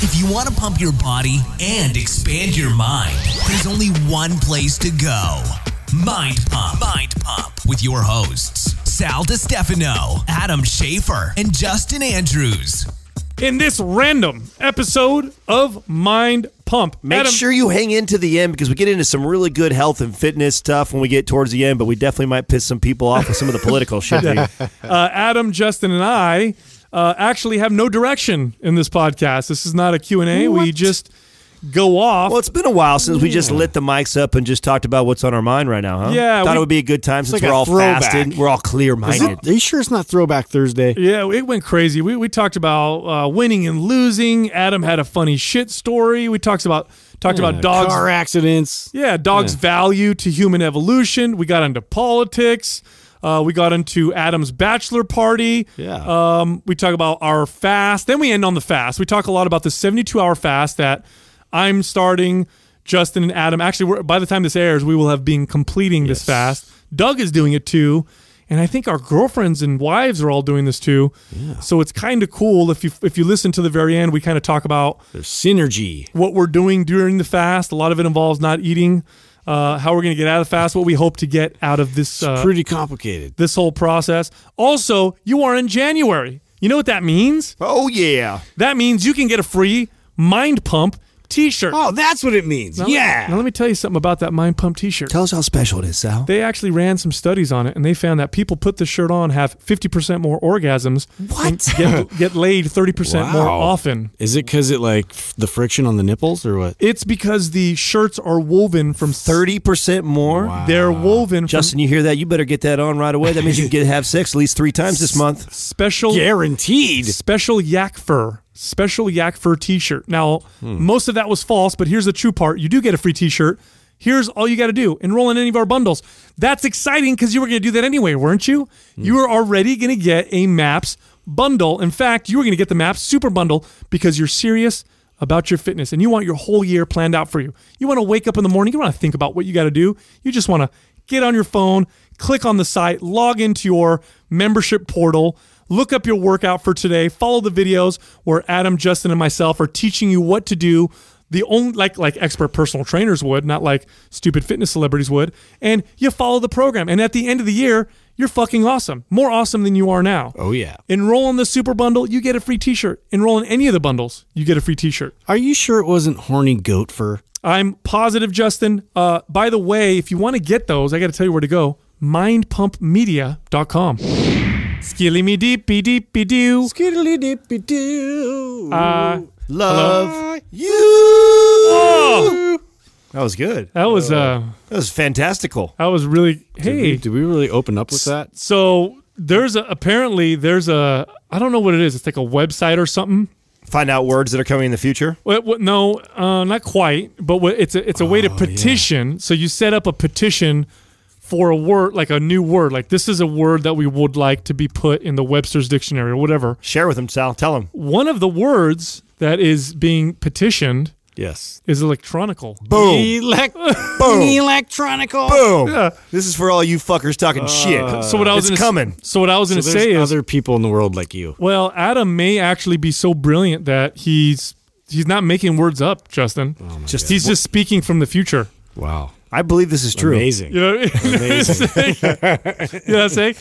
If you want to pump your body and expand your mind, there's only one place to go Mind Pump. Mind Pump with your hosts, Sal Stefano, Adam Schaefer, and Justin Andrews. In this random episode of Mind Pump, make Adam, sure you hang in to the end because we get into some really good health and fitness stuff when we get towards the end, but we definitely might piss some people off with some of the political shit. Uh, Adam, Justin, and I uh, actually have no direction in this podcast. This is not a Q&A. What? We just go off. Well, it's been a while since yeah. we just lit the mics up and just talked about what's on our mind right now, huh? Yeah. Thought we, it would be a good time since like we're all throwback. fasted. We're all clear minded. Are you sure it's not Throwback Thursday? Yeah, it went crazy. We, we talked about uh, winning and losing. Adam had a funny shit story. We talked about. Talked yeah, about dogs. Car accidents. Yeah, dogs' yeah. value to human evolution. We got into politics. Uh, we got into Adam's bachelor party. Yeah. Um, we talk about our fast. Then we end on the fast. We talk a lot about the 72 hour fast that I'm starting. Justin and Adam. Actually, by the time this airs, we will have been completing yes. this fast. Doug is doing it too. And I think our girlfriends and wives are all doing this too. Yeah. So it's kind of cool if you if you listen to the very end, we kind of talk about there's synergy. What we're doing during the fast, a lot of it involves not eating. Uh, how we're going to get out of fast, what we hope to get out of this. Uh, pretty complicated. This whole process. Also, you are in January. You know what that means? Oh, yeah. That means you can get a free mind pump T-shirt. Oh, that's what it means. Now, yeah. Now let me tell you something about that Mind Pump T-shirt. Tell us how special it is, Sal. They actually ran some studies on it, and they found that people put the shirt on have 50% more orgasms. What? Get, get, laid 30% more often. Is it because it like the friction on the nipples or what? It's because the shirts are woven from 30% more. Wow. They're woven. Justin, you hear that? You better get that on right away. That means you get have sex at least three times this month. Special guaranteed. Special yak fur special yak fur t-shirt. Now, hmm. most of that was false, but here's the true part. You do get a free t-shirt. Here's all you got to do. Enroll in any of our bundles. That's exciting because you were going to do that anyway, weren't you? Hmm. You were already going to get a MAPS bundle. In fact, you were going to get the MAPS super bundle because you're serious about your fitness and you want your whole year planned out for you. You want to wake up in the morning, you want to think about what you got to do. You just want to get on your phone, click on the site, log into your membership portal, Look up your workout for today. Follow the videos where Adam, Justin, and myself are teaching you what to do. The only like like expert personal trainers would, not like stupid fitness celebrities would. And you follow the program. And at the end of the year, you're fucking awesome. More awesome than you are now. Oh yeah. Enroll in the super bundle, you get a free t-shirt. Enroll in any of the bundles, you get a free t-shirt. Are you sure it wasn't horny goat fur? I'm positive, Justin. Uh, by the way, if you want to get those, I got to tell you where to go. Mindpumpmedia.com. Skilly me deepy deepy doo. Skilly deepy doo. Uh, Love hello? you. Oh. That was good. That was uh, that was fantastical. That was really. Hey, did we, did we really open up with that? So there's a, apparently there's a I don't know what it is. It's like a website or something. Find out words that are coming in the future. Well, well, no, uh, not quite. But it's a it's a oh, way to oh, petition. Yeah. So you set up a petition for a word like a new word like this is a word that we would like to be put in the webster's dictionary or whatever share with him sal tell him one of the words that is being petitioned yes is electronical boom Elec- boom electronical boom yeah. this is for all you fuckers talking uh, shit so what i was it's coming so what i was gonna say is other people in the world like you well adam may actually be so brilliant that he's he's not making words up justin oh just God. he's just speaking from the future wow I believe this is true. Amazing. You know, Amazing. you know what I'm saying?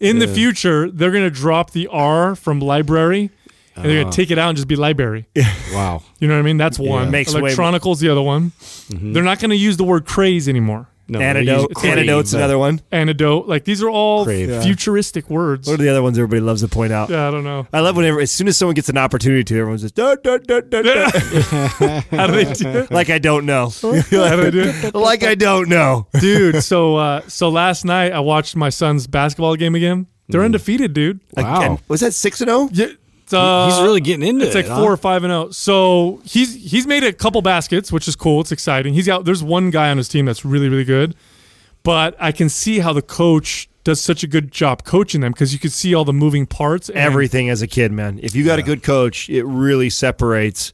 In yeah. the future, they're going to drop the R from library and they're going to uh-huh. take it out and just be library. wow. You know what I mean? That's one. Yeah. Electronicals, the other one. Mm -hmm. They're not going to use the word craze anymore. No, antidote. Crane, Antidote's another one. Antidote. Like these are all crave. futuristic yeah. words. What are the other ones everybody loves to point out? Yeah, I don't know. I love whenever as soon as someone gets an opportunity to, everyone's just da, da, da, da, da. How do they do Like I don't know. like, How do do like I don't know, dude. So uh, so last night I watched my son's basketball game again. They're mm. undefeated, dude. Wow. Again, was that six and zero? Oh? Yeah uh, he's really getting into it's it. It's like huh? four or five and zero. Oh. So he's he's made a couple baskets, which is cool. It's exciting. He's out. There's one guy on his team that's really really good, but I can see how the coach does such a good job coaching them because you could see all the moving parts. Everything as a kid, man. If you got yeah. a good coach, it really separates.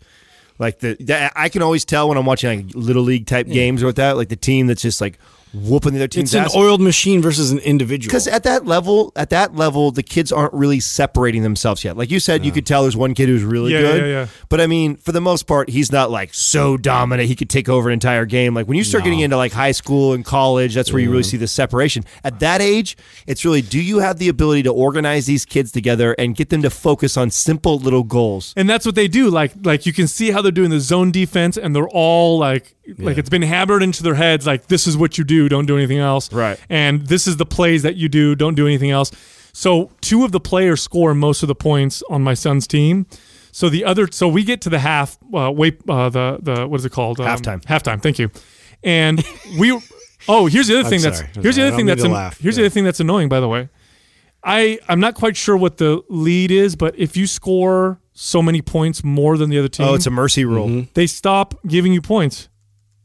Like the, the, I can always tell when I'm watching like little league type yeah. games or with that, like the team that's just like whooping the other team's it's ass. It's an oiled machine versus an individual. Because at that level, at that level, the kids aren't really separating themselves yet. Like you said, yeah. you could tell there's one kid who's really yeah, good. Yeah, but I mean, for the most part, he's not like so dominant he could take over an entire game. Like when you start no. getting into like high school and college, that's where you really see the separation. At that age, it's really do you have the ability to organize these kids together and get them to focus on simple little goals? And that's what they do. Like like you can see how they're doing the zone defense, and they're all like like it's been hammered into their heads. Like this is what you do do, not do anything else. Right. And this is the plays that you do, don't do anything else. So two of the players score most of the points on my son's team. So the other, so we get to the half, uh, wait, uh, the the what is it called? Um, halftime. Halftime. Thank you. And we. Oh, here's the other thing that's here's the other thing that's an, here's yeah. the other thing that's annoying. By the way, I I'm not quite sure what the lead is, but if you score so many points more than the other oh, team, oh, it's a mercy rule. Mm -hmm. They stop giving you points.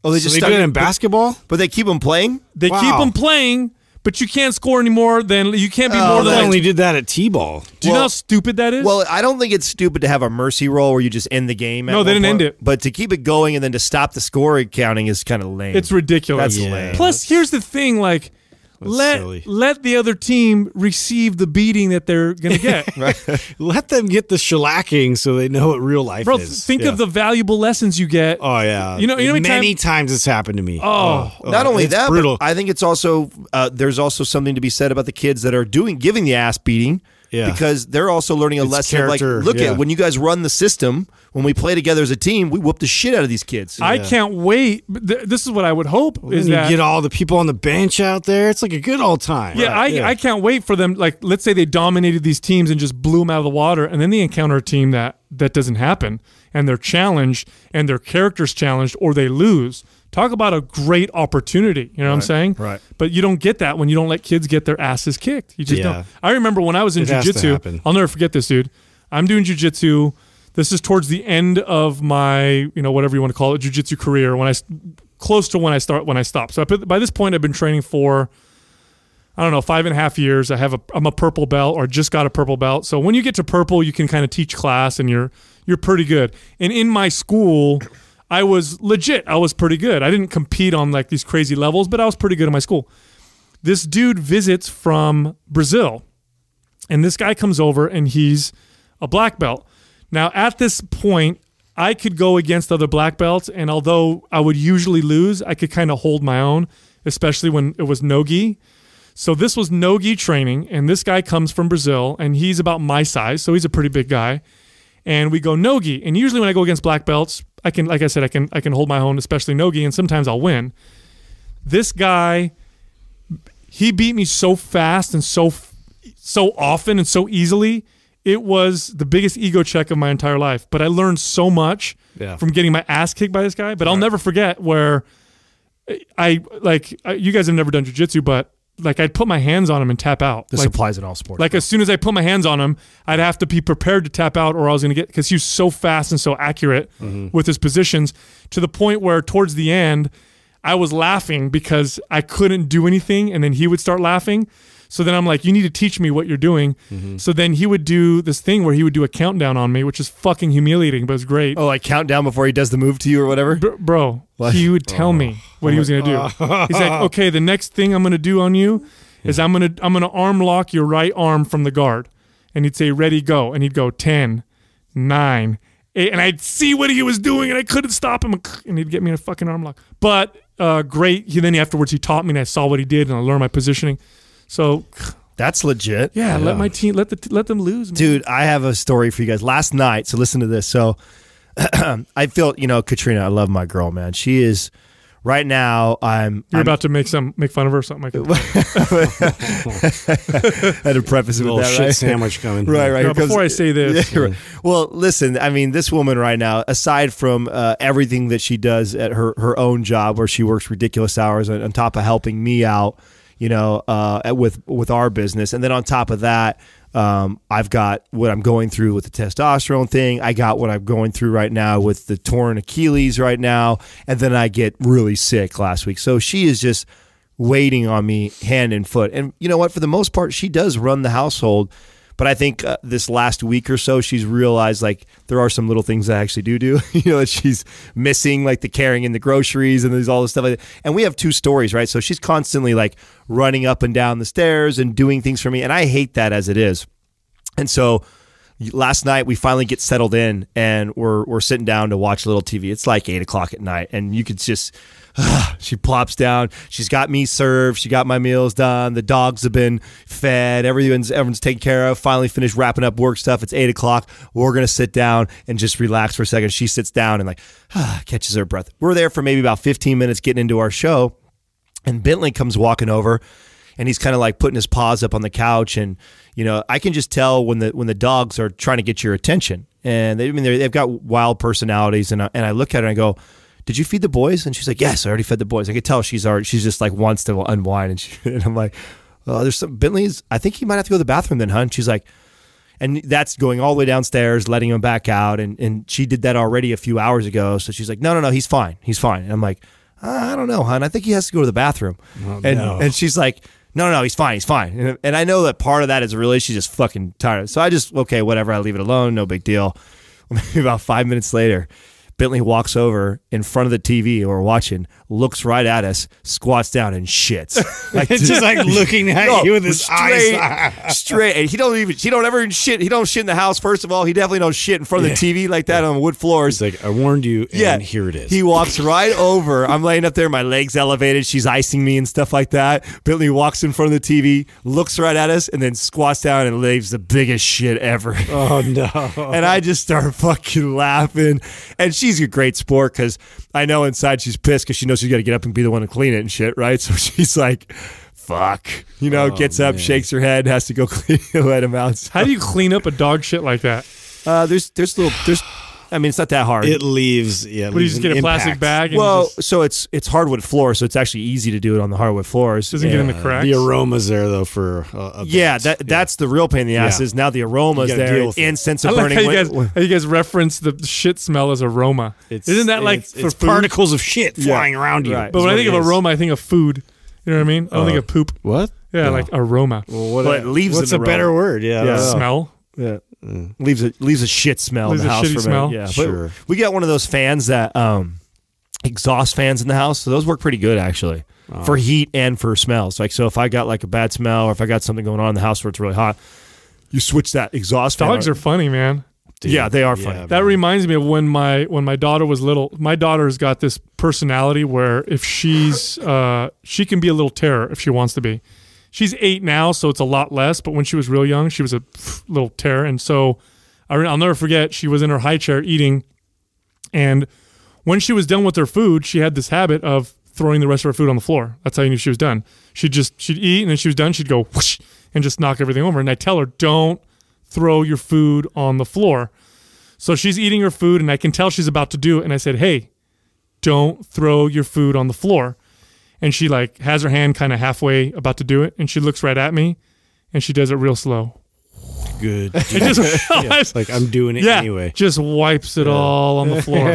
Oh, they so just they do it in basketball, but, but they keep them playing. They wow. keep them playing, but you can't score any more than you can't be uh, more than. They only did that at t-ball. Do well, you know how stupid that is? Well, I don't think it's stupid to have a mercy roll where you just end the game. no, they didn't point. end it. But to keep it going and then to stop the scoring counting is kind of lame. It's ridiculous. That's yeah. lame. Plus, here's the thing: like that's let silly. let the other team receive the beating that they're going to get. right. Let them get the shellacking so they know what real life Bro, is. Think yeah. of the valuable lessons you get. Oh yeah. You know, you know many time times it's happened to me. Oh, oh not oh, only that, brutal. I think it's also uh, there's also something to be said about the kids that are doing giving the ass beating yeah. Because they're also learning a it's lesson. Like, look yeah. at when you guys run the system, when we play together as a team, we whoop the shit out of these kids. I can't wait. Th this is what I would hope well, is that get all the people on the bench out there. It's like a good old time. Yeah, right. I, yeah. I can't wait for them. Like, let's say they dominated these teams and just blew them out of the water, and then they encounter a team that that doesn't happen, and they're challenged, and their characters challenged, or they lose talk about a great opportunity. You know right, what I'm saying? Right. But you don't get that when you don't let kids get their asses kicked. You just yeah. don't. I remember when I was in it jujitsu. I'll never forget this, dude. I'm doing jujitsu. This is towards the end of my, you know, whatever you want to call it, jujitsu career. When I close to when I start when I stop. So I put, by this point, I've been training for. I don't know, five and a half years. I have a, I'm a purple belt or just got a purple belt. So when you get to purple, you can kind of teach class and you're, you're pretty good. And in my school, I was legit. I was pretty good. I didn't compete on like these crazy levels, but I was pretty good in my school. This dude visits from Brazil, and this guy comes over and he's a black belt. Now, at this point, I could go against other black belts, and although I would usually lose, I could kind of hold my own, especially when it was nogi. So this was nogi training, and this guy comes from Brazil, and he's about my size, so he's a pretty big guy and we go nogi. And usually when I go against black belts, I can, like I said, I can I can hold my own, especially nogi, and sometimes I'll win. This guy, he beat me so fast and so so often and so easily. It was the biggest ego check of my entire life, but I learned so much yeah. from getting my ass kicked by this guy. But All I'll right. never forget where I like I, you guys have never done jujitsu, but like I'd put my hands on him and tap out. This like, applies in all sports. Like as soon as I put my hands on him, I'd have to be prepared to tap out, or I was going to get because he was so fast and so accurate mm-hmm. with his positions to the point where towards the end, I was laughing because I couldn't do anything, and then he would start laughing. So then I'm like, you need to teach me what you're doing. Mm-hmm. So then he would do this thing where he would do a countdown on me, which is fucking humiliating, but it's great. Oh, like countdown before he does the move to you or whatever? bro, he would tell oh. me what oh he was going to do. Oh. He's like, okay, the next thing I'm going to do on you yeah. is I'm going to I'm going to arm lock your right arm from the guard. And he'd say, ready, go. And he'd go 10, 9, 8. And I'd see what he was doing and I couldn't stop him. And he'd get me in a fucking arm lock. But uh, great. He, then afterwards, he taught me and I saw what he did and I learned my positioning. So that's legit. Yeah, yeah, let my team let the let them lose, man. dude. I have a story for you guys. Last night, so listen to this. So I feel you know Katrina. I love my girl, man. She is right now I'm You're I'm, about to make some make fun of her or something like that. I had a preface with a little that, shit right? sandwich coming. Right, right. before I say this. Yeah, right. Well, listen, I mean this woman right now, aside from uh, everything that she does at her her own job where she works ridiculous hours on, on top of helping me out you know, uh, with with our business. And then on top of that, um, I've got what I'm going through with the testosterone thing. I got what I'm going through right now with the torn Achilles right now, and then I get really sick last week. So she is just waiting on me hand and foot. And you know what? For the most part, she does run the household but I think uh, this last week or so, she's realized like there are some little things I actually do do. you know, that she's missing like the carrying in the groceries and there's all this stuff. Like and we have two stories, right? So she's constantly like running up and down the stairs and doing things for me, and I hate that as it is. And so last night we finally get settled in and we're we're sitting down to watch a little TV. It's like eight o'clock at night, and you could just she plops down. She's got me served. She got my meals done. The dogs have been fed. Everyone's everyone's taken care of. Finally finished wrapping up work stuff. It's eight o'clock. We're gonna sit down and just relax for a second. She sits down and like catches her breath. We're there for maybe about fifteen minutes getting into our show, and Bentley comes walking over and he's kind of like putting his paws up on the couch and you know i can just tell when the when the dogs are trying to get your attention and they, i mean they've got wild personalities and I, and I look at it and i go did you feed the boys? And she's like, yes, I already fed the boys. I could tell she's already, she's just like wants to unwind. And, she, and I'm like, oh, there's some Bentley's. I think he might have to go to the bathroom then, hun. She's like, and that's going all the way downstairs, letting him back out. And, and she did that already a few hours ago. So she's like, no, no, no, he's fine. He's fine. And I'm like, uh, I don't know, hun. I think he has to go to the bathroom. Oh, and, no. and she's like, no, no, he's fine. He's fine. And, and I know that part of that is really, she's just fucking tired. So I just, okay, whatever. I leave it alone. No big deal. Maybe about five minutes later, Bentley walks over in front of the TV or watching, looks right at us, squats down and shits. Like, it's just like looking at no, you with his straight, eyes. straight. And he don't even he don't ever even shit. He don't shit in the house. First of all, he definitely don't shit in front of the TV like that yeah. on wood floors. He's like, I warned you. yeah, here it is. He walks right over. I'm laying up there, my legs elevated. She's icing me and stuff like that. Bentley walks in front of the TV, looks right at us, and then squats down and leaves the biggest shit ever. Oh no! and I just start fucking laughing, and she she's a great sport because I know inside she's pissed because she knows she's got to get up and be the one to clean it and shit, right? So she's like, fuck. You know, oh, gets up, man. shakes her head, has to go clean, let him out. So. How do you clean up a dog shit like that? Uh, there's there's little there's I mean, it's not that hard. It leaves, yeah. but you just get a impact. plastic bag. well, just... so it's it's hardwood floor, so it's actually easy to do it on the hardwood floors. Doesn't yeah. get in the cracks. The aromas there though for uh, yeah, that yeah. that's the real pain in the ass yeah. is now the aromas there and sense of I like burning. How you, guys, how you guys reference the shit smell as aroma? It's, Isn't that like it's, it's particles of shit flying around you? Right. But when I think of aroma, I think of food. You know what I mean? I don't uh, think oh. of poop. What? Yeah, like aroma. Well, what, but leaves. What's a better word? Yeah, yeah. smell. Yeah. Mm. Leaves a leaves a shit smell leaves in the house for smell. Yeah, sure. we got one of those fans that um, exhaust fans in the house, so those work pretty good actually oh. for heat and for smells. Like so, if I got like a bad smell or if I got something going on in the house where it's really hot, you switch that exhaust. Dogs are funny, man. Dude. Yeah, they are funny. Yeah, that reminds me of when my when my daughter was little. My daughter's got this personality where if she's uh, she can be a little terror if she wants to be she's eight now, so it's a lot less. But when she was real young, she was a little terror. And so I'll never forget, she was in her high chair eating. And when she was done with her food, she had this habit of throwing the rest of her food on the floor. That's how you knew she was done. She'd just, she'd eat and then she was done. She'd go whoosh and just knock everything over. And I tell her, don't throw your food on the floor. So she's eating her food and I can tell she's about to do it. And I said, hey, don't throw your food on the floor and she like has her hand kind of halfway about to do it and she looks right at me and she does it real slow good just yeah, like i'm doing it yeah, anyway just wipes it all on the floor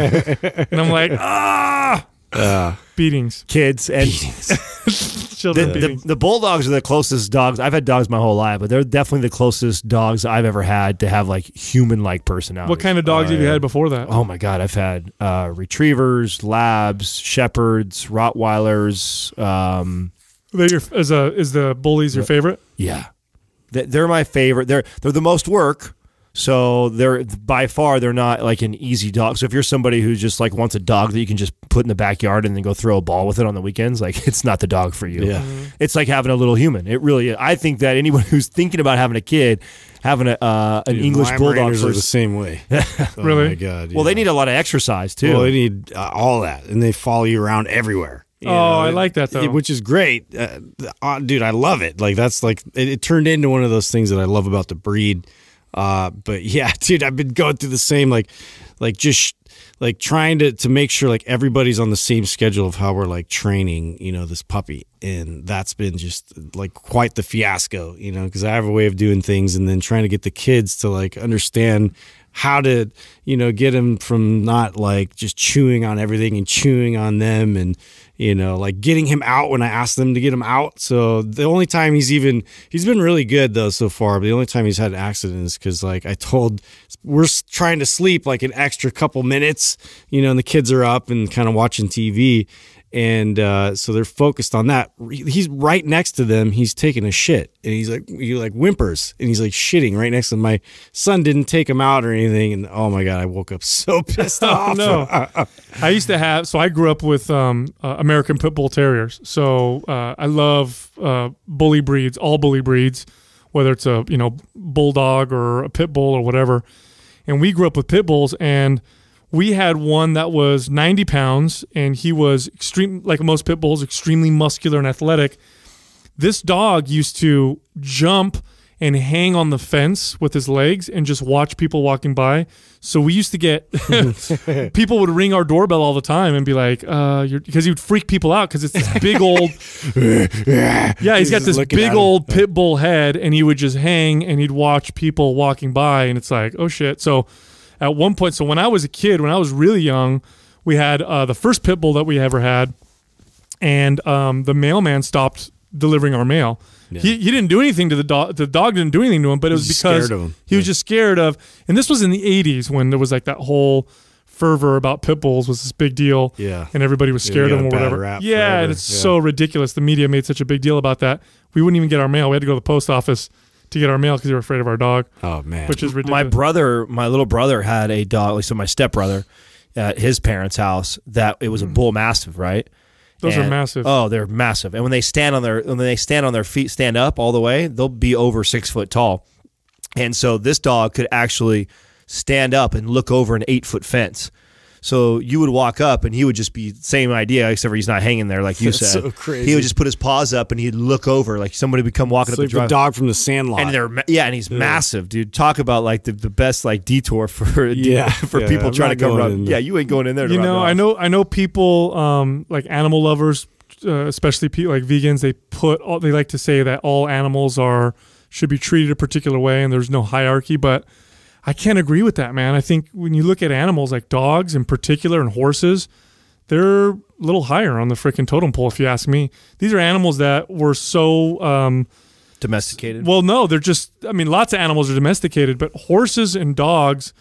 and i'm like ah uh, beatings. Kids and beatings. Children the, beatings. The, the, bulldogs are the closest dogs. I've had dogs my whole life, but they're definitely the closest dogs I've ever had to have like human like personality. What kind of dogs uh, have you had before that? Oh my god, I've had uh, retrievers, labs, shepherds, Rottweilers. Um, is, a, uh, is the bullies your favorite? Yeah, they're my favorite. They're they're the most work so they're by far they're not like an easy dog. So if you're somebody who just like wants a dog that you can just put in the backyard and then go throw a ball with it on the weekends, like it's not the dog for you. Yeah. Mm -hmm. It's like having a little human. It really is. I think that anyone who's thinking about having a kid having a uh, an Dude, English bulldog are the same way. oh really? My God, yeah. Well, they need a lot of exercise too. Well, they need uh, all that and they follow you around everywhere. You oh, know, I like that though, it, which is great, uh, uh, dude. I love it. Like that's like it, it, turned into one of those things that I love about the breed. Uh, but yeah, dude, I've been going through the same like, like just like trying to to make sure like everybody's on the same schedule of how we're like training, you know, this puppy, and that's been just like quite the fiasco, you know, because I have a way of doing things, and then trying to get the kids to like understand how to you know get them from not like just chewing on everything and chewing on them and you know, like getting him out when I asked them to get him out. So the only time he's even he's been really good though so far, but the only time he's had accidents because like I told we're trying to sleep like an extra couple minutes, you know, and the kids are up and kind of watching TV and uh, so they're focused on that. He's right next to them. He's taking a shit, and he's like, he like whimpers, and he's like shitting right next to them. my son. Didn't take him out or anything, and oh my god, I woke up so pissed oh, off. no, I used to have. So I grew up with um, uh, American Pit Bull Terriers. So uh, I love uh, bully breeds, all bully breeds, whether it's a you know bulldog or a pit bull or whatever. And we grew up with pit bulls and we had one that was 90 pounds and he was extreme like most pit bulls extremely muscular and athletic this dog used to jump and hang on the fence with his legs and just watch people walking by. So we used to get people would ring our doorbell all the time and be like, uh, because he would freak people out because it's this big old, yeah, he's, he's got this big old pit bull head and he would just hang and he'd watch people walking by and it's like, oh shit. So at one point. So when I was a kid, when I was really young, we had uh, the first pit bull that we ever had, and um, the mailman stopped delivering our mail. Yeah. He, he didn't do anything to the dog. The dog didn't do anything to him, but it was, because he was just scared of. And this was in the '80s when there was like that whole fervor about pit bulls was this big deal. Yeah, and everybody was scared yeah, of them or whatever. Yeah, forever. and it's so ridiculous. The media made such a big deal about that. We wouldn't even get our mail. We had to go to the post office to get our mail because they were afraid of our dog. Oh man, which is ridiculous. My brother, my little brother, had a dog. Like so, my stepbrother at his parents' house that it was a hmm. bull mastiff, right? Those and, are massive. Oh, they're massive. And when they stand on their when they stand on their feet, stand up all the way, they'll be over six foot tall. And so this dog could actually stand up and look over an eight foot fence so you would walk up and he would just be same idea, except he's not hanging there like you That's said. So crazy. He would just put his paws up and he'd look over like somebody would come walking it's up like the, the dog from the Sandlot. And they're yeah, and he's yeah. massive, dude. Talk about like the, the best like detour for yeah for yeah, people I'm trying to come around. Yeah, you ain't going in there. you know, I know I know people um like animal lovers, uh, especially people like vegans. They put all, they like to say that all animals are should be treated a particular way and there's no hierarchy, but I can't agree with that, man. I think when you look at animals like dogs in particular and horses, they're a little higher on the freaking totem pole, if you ask me. These are animals that were so um, domesticated. Well, no, they're just. I mean, lots of animals are domesticated, but horses and dogs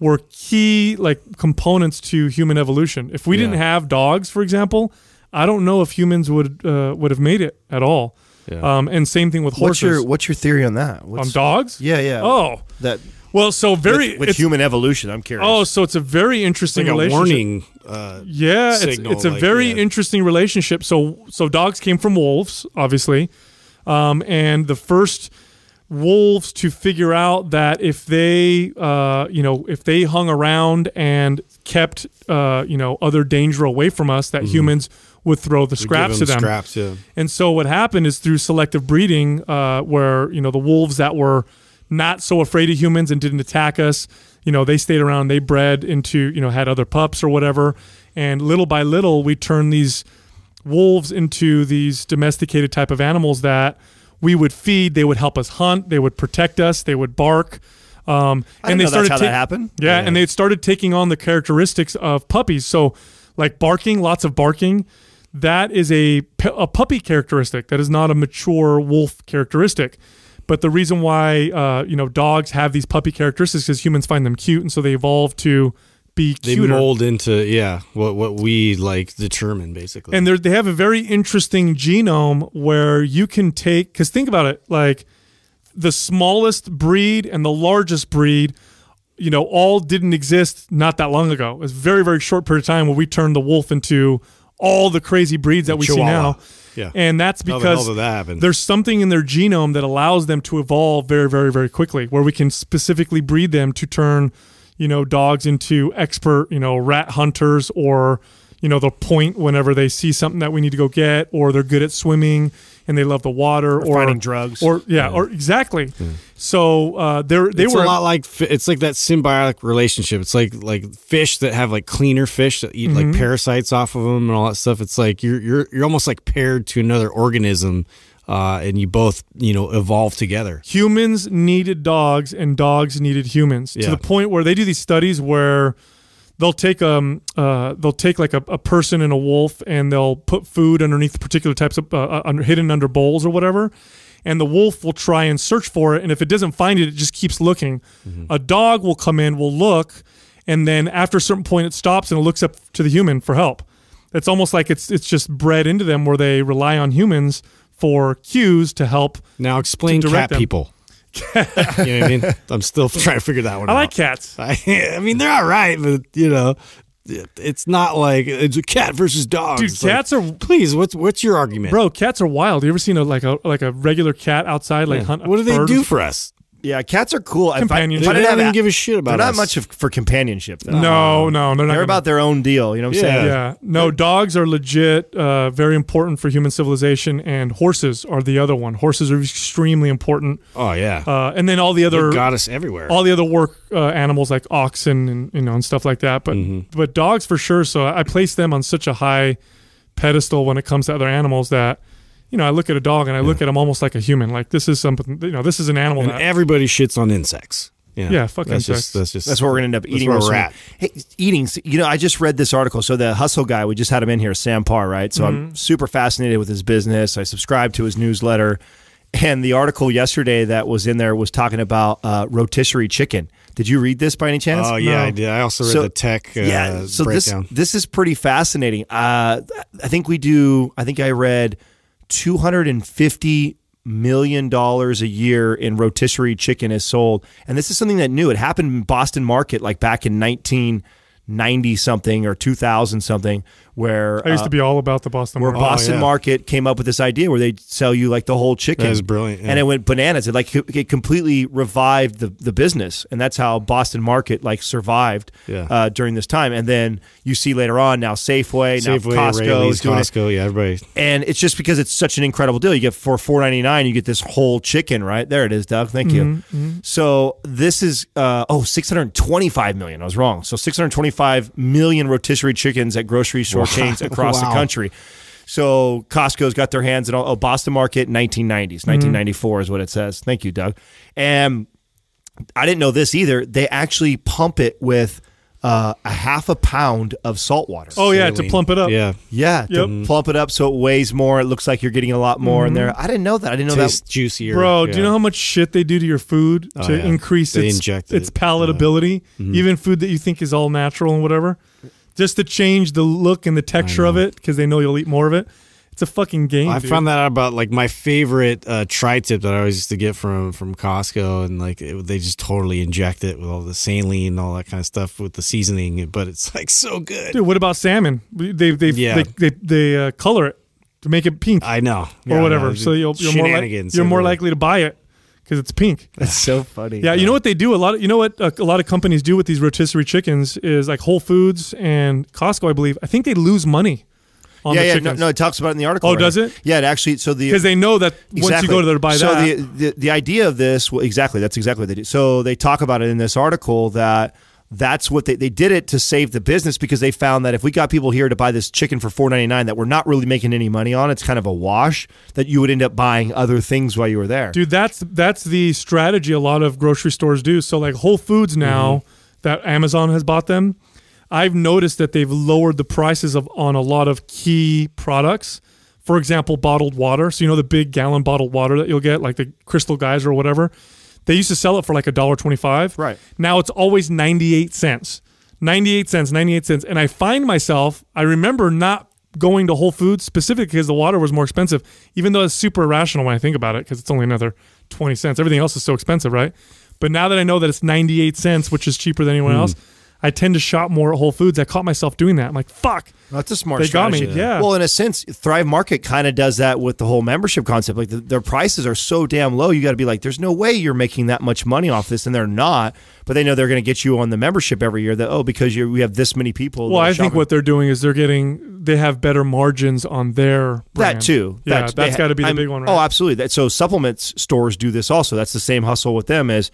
were key like components to human evolution. If we yeah. didn't have dogs, for example, I don't know if humans would uh, would have made it at all. Yeah. Um, and same thing with horses. What's your, what's your theory on that? What's, on dogs? Yeah, yeah. Oh, that well, so very with, with human evolution. I'm curious. Oh, so it's a very interesting like a warning. Uh, yeah, signal, it's, it's, a like, very yeah. interesting relationship. So so dogs came from wolves, obviously, um, and the first wolves to figure out that if they uh, you know if they hung around and kept uh, you know other danger away from us that mm -hmm. humans would throw the scraps them to them scraps, yeah. and so what happened is through selective breeding uh, where you know the wolves that were not so afraid of humans and didn't attack us. You know, they stayed around, they bred into, you know, had other pups or whatever. And little by little, we turned these wolves into these domesticated type of animals that we would feed, they would help us hunt, they would protect us, they would bark. Um, and they started that's how that happened. Yeah, yeah, and they started taking on the characteristics of puppies. So, like barking, lots of barking. That is a a puppy characteristic. That is not a mature wolf characteristic. But the reason why uh, you know dogs have these puppy characteristics is humans find them cute, and so they evolve to be they mold into yeah what what we like determine basically. And they have a very interesting genome where you can take because think about it like the smallest breed and the largest breed you know all didn't exist not that long ago. It's very very short period of time where we turned the wolf into all the crazy breeds that we Chihuahua. see now. Yeah. And that's because the that there's something in their genome that allows them to evolve very, very, very quickly, where we can specifically breed them to turn, you know, dogs into expert, you know, rat hunters or, you know, they'll point whenever they see something that we need to go get, or they're good at swimming and they love the water or, or finding drugs or yeah, yeah. or exactly. Yeah. So uh, they were a lot like it's like that symbiotic relationship. It's like like fish that have like cleaner fish that eat mm -hmm. like mm-hmm. parasites off of them and all that stuff. It's like you're you're you're almost like paired to another organism. Uh, and you both you know evolve together. Humans needed dogs, and dogs needed humans yeah. to the point where they do these studies where they'll take um uh, they'll take like a, a person and a wolf and they'll put food underneath particular types of uh, uh, under, hidden under bowls or whatever and the wolf will try and search for it and if it doesn't find it it just keeps looking mm-hmm. a dog will come in will look and then after a certain point it stops and it looks up to the human for help it's almost like it's it's just bred into them where they rely on humans for cues to help now explain to cat them. people you know what I mean? I'm still trying to figure that one I out. I like cats. I, I, mean, they're all right, but you know, it's not like it's a cat versus dog. Dude, it's cats like, are please. What's what's your argument, bro? Cats are wild. You ever seen a like a like a regular cat outside like yeah. hunt? What do they do for us? Yeah, cats are cool. Companionship. I, did not even give a shit about. They're us. not much of, for companionship. Though. No, no, they're not. They're gonna, about their own deal. You know what I'm yeah. saying? Yeah. No, dogs are legit. Uh, very important for human civilization, and horses are the other one. Horses are extremely important. Oh yeah. Uh, and then all the other goddess everywhere. All the other work uh, animals like oxen and you know and stuff like that. But mm -hmm. but dogs for sure. So I place them on such a high pedestal when it comes to other animals that you know, I look at a dog and I yeah. look at him almost like a human. Like this is something, you know, this is an animal. And that, everybody shits on insects. Yeah, yeah fucking insects. Just, that's just that's where we're gonna end up eating. Where we're at. Hey, eating. You know, I just read this article. So the hustle guy, we just had him in here, Sam Parr, right? So mm -hmm. I'm mm-hmm. super fascinated with his business. I subscribe to his newsletter, and the article yesterday that was in there was talking about uh, rotisserie chicken. Did you read this by any chance? Oh yeah, no. I did. I also read so, the tech. Uh, yeah, so breakdown. this this is pretty fascinating. Uh, I think we do. I think I read 250 million dollars a year in rotisserie chicken is sold and this is something that new it happened in boston market like back in 19- 90 something or 2000 something where I used uh, to be all about the Boston where market. Oh, Boston oh, yeah. market came up with this idea where they sell you like the whole chicken that is brilliant yeah. and it went bananas it like it completely revived the, the business and that's how Boston market like survived yeah. uh, during this time and then you see later on now Safeway, Safeway now Costco Costco it. yeah everybody and it's just because it's such an incredible deal you get for 4.99 you get this whole chicken right there it is Doug thank mm -hmm, you mm -hmm. so this is uh, oh 625 million I was wrong so 625 1.5 million rotisserie chickens at grocery store chains across wow. the country. So Costco's got their hands in all, oh, Boston Market, 1990s, 1994 mm-hmm. mm. is what it says. Thank you, Doug. And I didn't know this either. They actually pump it with uh, a half a pound of salt water. Oh yeah, saline. to plump it up. Yeah, yeah, to plump it up so it weighs more. It looks like you're getting a lot more mm-hmm. in there. I didn't know that. I didn't know Tastes that juicier. Bro, yeah. do you know how much shit they do to your food oh, to yeah. increase they its its palatability? mm-hmm. Even food that you think is all natural and whatever, just to change the look and the texture of it because they know you'll eat more of it. It's a fucking game. I dude. found that out about like my favorite uh, tri-tip that I always used to get from from Costco, and like it, they just totally inject it with all the saline and all that kind of stuff with the seasoning. But it's like so good, dude. What about salmon? They they yeah. they they, they uh, color it to make it pink. I know or yeah, whatever. Know. So you you're more you're more likely to buy it because it's pink. That's so funny. Yeah, you know what they do a lot. Of, you know what a, uh, a, lot of companies do with these rotisserie chickens is like Whole Foods and Costco, I believe. I think they lose money on yeah, the yeah, chickens. No, no, it talks about it in the article. Oh, right? does it? Yeah, it actually. So the because they know that exactly. once you go to there to buy so that. So the, the, the idea of this, well, exactly, that's exactly what they do. So they talk about it in this article that that's what they, they did it to save the business because they found that if we got people here to buy this chicken for four ninety nine that we're not really making any money on, it's kind of a wash. That you would end up buying other things while you were there, dude. That's that's the strategy a lot of grocery stores do. So like Whole Foods now mm-hmm. that Amazon has bought them I've noticed that they've lowered the prices of on a lot of key products. For example, bottled water. So you know the big gallon bottled water that you'll get, like the Crystal Geyser or whatever. They used to sell it for like a dollar twenty-five. Right. Now it's always ninety-eight cents. 98 cents, 98 cents. And I find myself, I remember not going to Whole Foods specifically because the water was more expensive, even though it's super irrational when I think about it because it's only another 20 cents. Everything else is so expensive, right? But now that I know that it's 98 cents, which is cheaper than anyone mm. else, I tend to shop more at Whole Foods. I caught myself doing that. I'm like, fuck. That's a smart. They strategy. got me. Yeah. Well, in a sense, Thrive Market kind of does that with the whole membership concept. Like the, their prices are so damn low, you got to be like, there's no way you're making that much money off this, and they're not. But they know they're going to get you on the membership every year. That oh, because you we have this many people. Well, I shopping. think what they're doing is they're getting they have better margins on their brand. that too. Yeah, that, has got to be the I'm, big one. Oh, right? Oh, absolutely. That, so supplements stores do this also. That's the same hustle with them as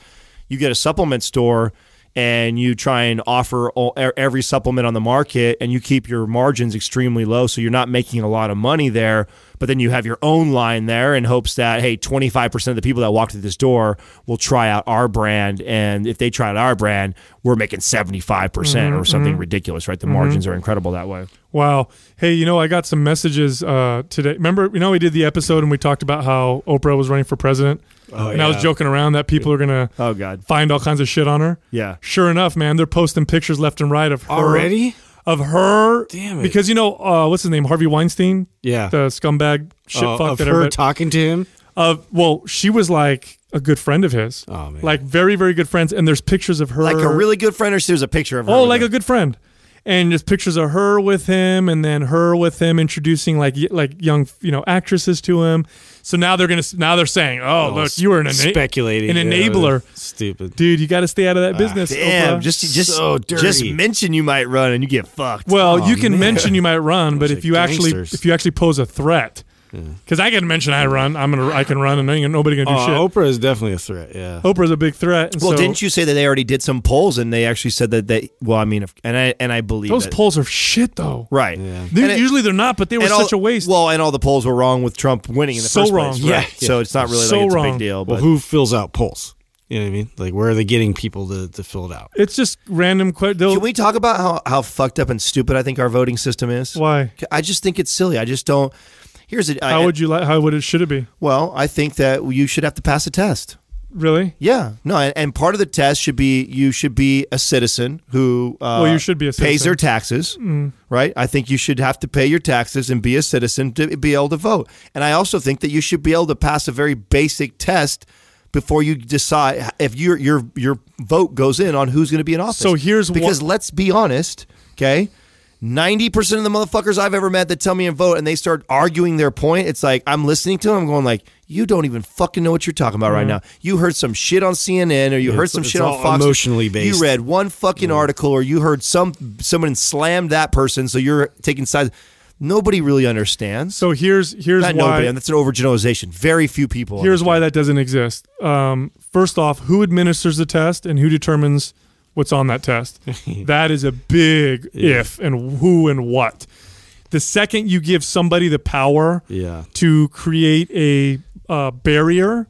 you get a supplement store and you try and offer all, every supplement on the market and you keep your margins extremely low so you're not making a lot of money there but then you have your own line there in hopes that hey 25% of the people that walk through this door will try out our brand and if they try out our brand we're making 75% mm -hmm, or mm-hmm, something mm -hmm. ridiculous right the mm -hmm. margins mm-hmm. are incredible that way wow hey you know i got some messages uh, today remember you know we did the episode and we talked about how oprah was running for president Oh, and yeah. I was joking around that people are gonna oh god find all kinds of shit on her. Yeah. Sure enough, man, they're posting pictures left and right of her already of her. Damn it! Because you know uh, what's his name, Harvey Weinstein. Yeah. The scumbag uh, shit uh, fuck of that her talking to him. Of well, she was like a good friend of his. Oh man. Like very very good friends, and there's pictures of her. Like a really good friend, or she was a picture of her. Oh, like a good friend and just pictures of her with him and then her with him introducing like like young you know actresses to him so now they're gonna now they're saying, "Oh, look, you were an ena- speculating an enabler, yeah, stupid dude. You got to stay out of that ah, business." Ah, damn, Oprah. just just so just mention you might run and you get fucked. Well, oh, you can man. mention you might run, but if you gangsters. actually if you actually pose a threat, because I can mention I run, I'm gonna, I can run, and nobody gonna do Uh, shit. Oprah is definitely a threat. Yeah. Oprah's a big threat. and Well, so didn't you say that they already did some polls and they actually said that they? Well, I mean, if, and I and I believe Those polls are shit though. right. Yeah. They- it- usually they're not, but they were all- such a waste. Well, and all the polls were wrong with Trump winning in the So first wrong, place. yeah. right? So it's not really So like it's a wrong. big deal. But Well, who fills out polls? You know what I mean? Like, where are they getting people to, to fill it out? it's just random. Que- can we talk about how how fucked up and stupid I think our voting system is? why? I just think it's silly. I just don't. Here's it. Uh, how would you like? How would it? Should it be? Well, I think that you should have to pass a test. Really? Yeah. No. And part of the test should be you should be a citizen who uh, well, you should be pays their taxes, mm. right? I think you should have to pay your taxes and be a citizen to be able to vote. And I also think that you should be able to pass a very basic test before you decide if your your your vote goes in on who's going to be in office. So here's because let's be honest, okay? 90% of the motherfuckers I've ever met that tell me and vote and they start arguing their point, it's like I'm listening to them, I'm going like, you don't even fucking know what you're talking about mm -hmm. right mm-hmm. now. You heard some shit on CNN or you heard some shit on Fox. Emotionally based. You read one fucking yeah. article or you heard some someone slammed that person, so you're taking sides. Nobody really understands. So here's here's Not why nobody, that's an overgeneralization. Very few people. Here's understand. why that doesn't exist. Um, first off, who administers the test and who determines what's on that test. that is a big yeah. if and who and what. The second you give somebody the power yeah. to create a uh, barrier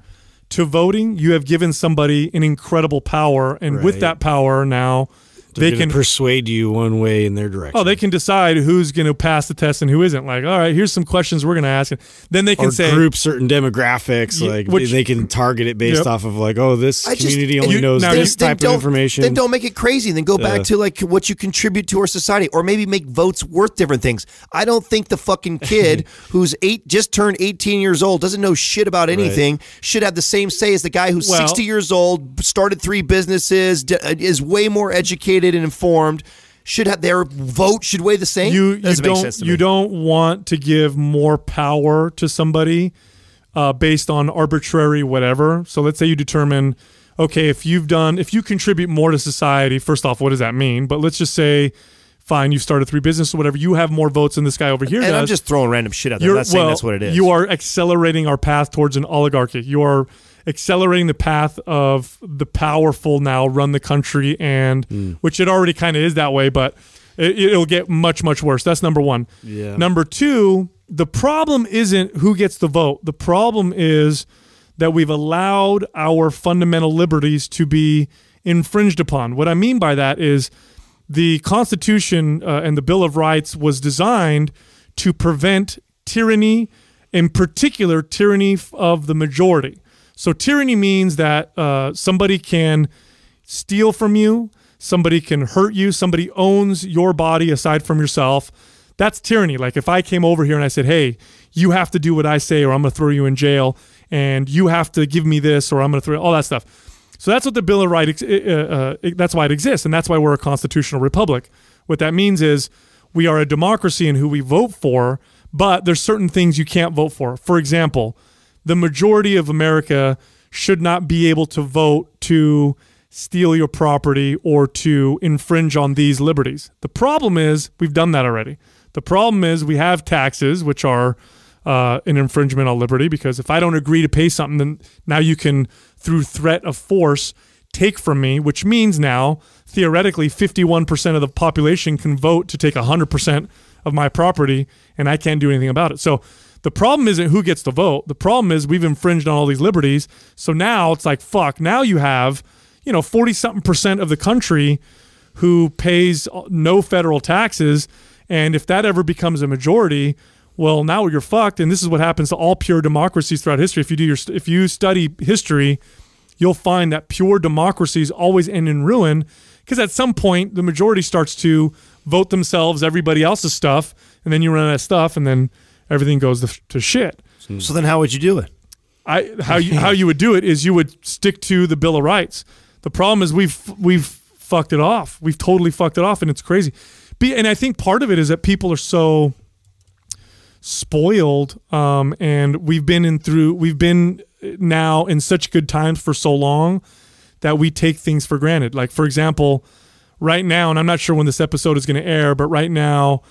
to voting, you have given somebody an incredible power. And right. with that power now, they're they can persuade you one way in their direction. Oh, they can decide who's going to pass the test and who isn't. Like, all right, here's some questions we're going to ask. Then they can or say group certain demographics. like which, they can target it based yep. off of like, oh, this I community just, only you, knows now, this type of information. Then don't make it crazy. Then go back uh, to like what you contribute to our society, or maybe make votes worth different things. I don't think the fucking kid who's eight just turned 18 years old doesn't know shit about anything right. should have the same say as the guy who's well, 60 years old started three businesses uh, is way more educated educated and informed should have their vote should weigh the same. You, you don't you don't want to give more power to somebody uh, based on arbitrary whatever. So let's say you determine, okay, if you've done if you contribute more to society, first off, what does that mean? But let's just say. Fine, you've started three businesses or whatever. You have more votes than this guy over here. And does. I'm just throwing random shit out there. You're, I'm not saying well, that's what it is. You are accelerating our path towards an oligarchy. You are accelerating the path of the powerful now run the country, and mm. which it already kind of is that way, but it, it'll get much much worse. That's number one. Yeah. Number two, the problem isn't who gets the vote. The problem is that we've allowed our fundamental liberties to be infringed upon. What I mean by that is the Constitution uh, and the Bill of Rights was designed to prevent tyranny, in particular, tyranny of the majority. So tyranny means that uh, somebody can steal from you, somebody can hurt you, somebody owns your body aside from yourself. That's tyranny. Like if I came over here and I said, "Hey, you have to do what I say, or I'm going to throw you in jail, and you have to give me this, or I'm going to throw all that stuff." So that's what the Bill of Rights. Uh, uh, uh, that's why it exists, and that's why we're a constitutional republic. What that means is we are a democracy in who we vote for, but there's certain things you can't vote for. For example, the majority of America should not be able to vote to steal your property or to infringe on these liberties. The problem is we've done that already. The problem is we have taxes, which are uh, an infringement on liberty, because if I don't agree to pay something, then now you can, through threat of force, take from me, which means now, theoretically, 51% of the population can vote to take 100% of my property, and I can't do anything about it. So the problem isn't who gets the vote. The problem is we've infringed on all these liberties. So now it's like, fuck, now you have, you know, 40 something percent of the country who pays no federal taxes. And if that ever becomes a majority, well, now you're fucked. And this is what happens to all pure democracies throughout history. If you do your, if you study history, you'll find that pure democracies always end in ruin because at some point the majority starts to vote themselves everybody else's stuff, and then you run out of stuff, and then everything goes to shit. Hmm. So then, how would you do it? I how you how you would do it is you would stick to the Bill of Rights. The problem is we've we've fucked it off. We've totally fucked it off, and it's crazy. Be, and I think part of it is that people are so spoiled, um, and we've been in through we've been now in such good times for so long that we take things for granted. Like for example, right now, and I'm not sure when this episode is going to air, but right now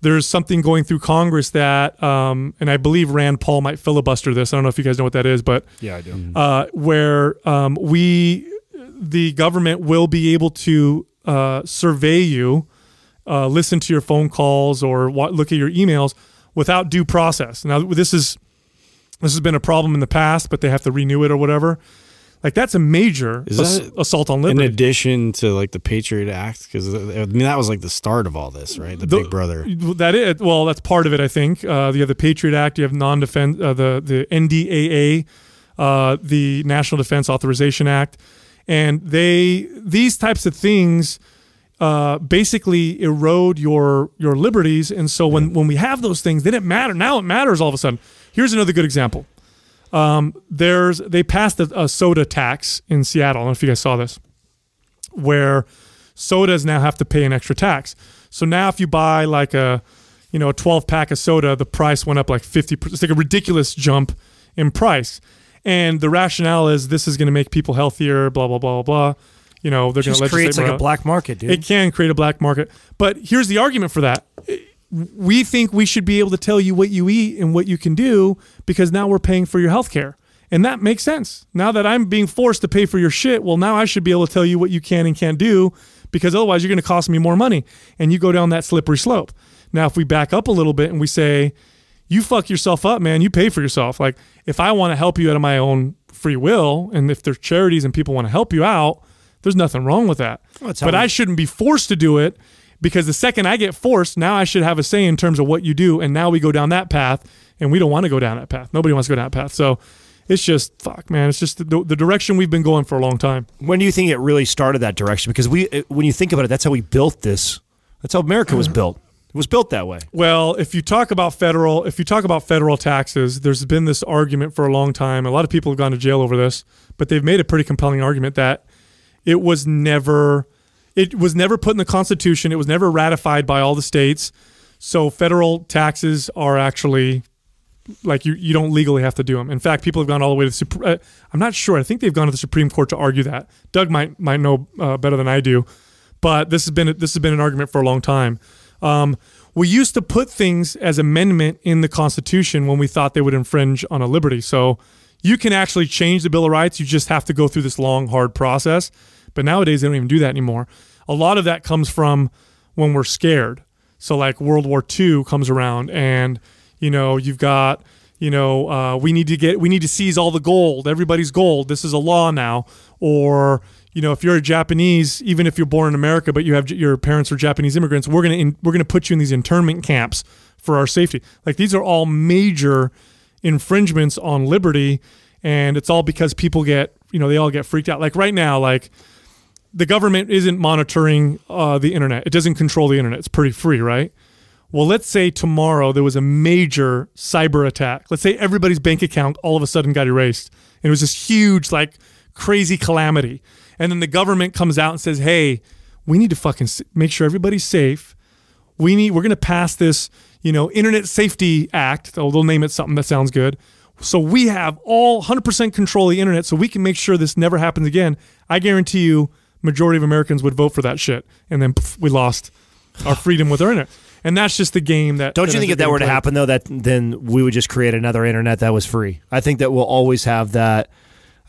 there's something going through Congress that, um, and I believe Rand Paul might filibuster this. I don't know if you guys know what that is, but yeah, I do. Mm-hmm. Uh, where um, we, the government, will be able to uh, survey you, uh, listen to your phone calls, or look at your emails without due process. Now, this is this has been a problem in the past, but they have to renew it or whatever. Like that's a major ass- that assault on liberty. In addition to like the Patriot Act, because uh, I mean that was like the start of all this, right? The, the, Big Brother. That is well, that's part of it. I think uh, you have the Patriot Act, you have non-defense, uh, the the NDAA, uh, the National Defense Authorization Act, and they these types of things uh, basically erode your your liberties. And so when yeah. when we have those things, they didn't matter. Now it matters all of a sudden. Here's another good example. Um, there's they passed a, a, soda tax in Seattle. I don't know if you guys saw this, where sodas now have to pay an extra tax. So now if you buy like a you know a 12 pack of soda, the price went up like 50. It's like a ridiculous jump in price. And the rationale is this is going to make people healthier. Blah blah blah blah. You know they're going to creates like a black market, dude. It can create a black market. But here's the argument for that we think we should be able to tell you what you eat and what you can do because now we're paying for your health care. And that makes sense. Now that I'm being forced to pay for your shit, well, now I should be able to tell you what you can and can't do because otherwise you're going to cost me more money. And you go down that slippery slope. Now, if we back up a little bit and we say, you fuck yourself up, man, you pay for yourself. Like, if I want to help you out of my own free will, and if there's charities and people want to help you out, there's nothing wrong with that. Well, but I shouldn't be forced to do it because the second I get forced, now I should have a say in terms of what you do. And now we go down that path, and we don't want to go down that path. Nobody wants to go down that path. So it's just fuck, man. It's just the, the, direction we've been going for a long time. When do you think it really started that direction? Because we, when you think about it, that's how we built this. That's how America was built. It was built that way. Well, if you talk about federal, if you talk about federal taxes, there's been this argument for a long time. A lot of people have gone to jail over this, but they've made a pretty compelling argument that it was never it was never put in the Constitution. It was never ratified by all the states. So federal taxes are actually like you you don't legally have to do them. In fact, people have gone all the way to the Supreme. Uh, I'm not sure. I think they've gone to the Supreme Court to argue that. Doug might might know uh, better than I do, but this has been this has been an argument for a long time. Um, we used to put things as amendment in the Constitution when we thought they would infringe on a liberty. So you can actually change the Bill of Rights. You just have to go through this long hard process. But nowadays they don't even do that anymore a lot of that comes from when we're scared. So like World War II comes around, and you know you've got you know uh, we need to get we need to seize all the gold. Everybody's gold. This is a law now. Or you know if you're a Japanese, even if you're born in America, but you have your parents are Japanese immigrants, we're gonna in, we're gonna put you in these internment camps for our safety. Like these are all major infringements on liberty, and it's all because people get you know they all get freaked out. Like right now, like the government isn't monitoring uh, the internet. It doesn't control the internet. It's pretty free, right? Well, let's say tomorrow there was a major cyber attack. Let's say everybody's bank account all of a sudden got erased. And it was this huge, like crazy calamity. And then the government comes out and says, hey, we need to fucking make sure everybody's safe. We need, we're going to pass this, you know, Internet Safety Act. They'll, they'll name it something that sounds good. So we have all 100% control of the internet so we can make sure this never happens again. I guarantee you majority of Americans would vote for that shit, and then pff, we lost our freedom with our internet. And that's just the game that. Don't you think if that were played. to happen though, that then we would just create another internet that was free? I think that we'll always have that.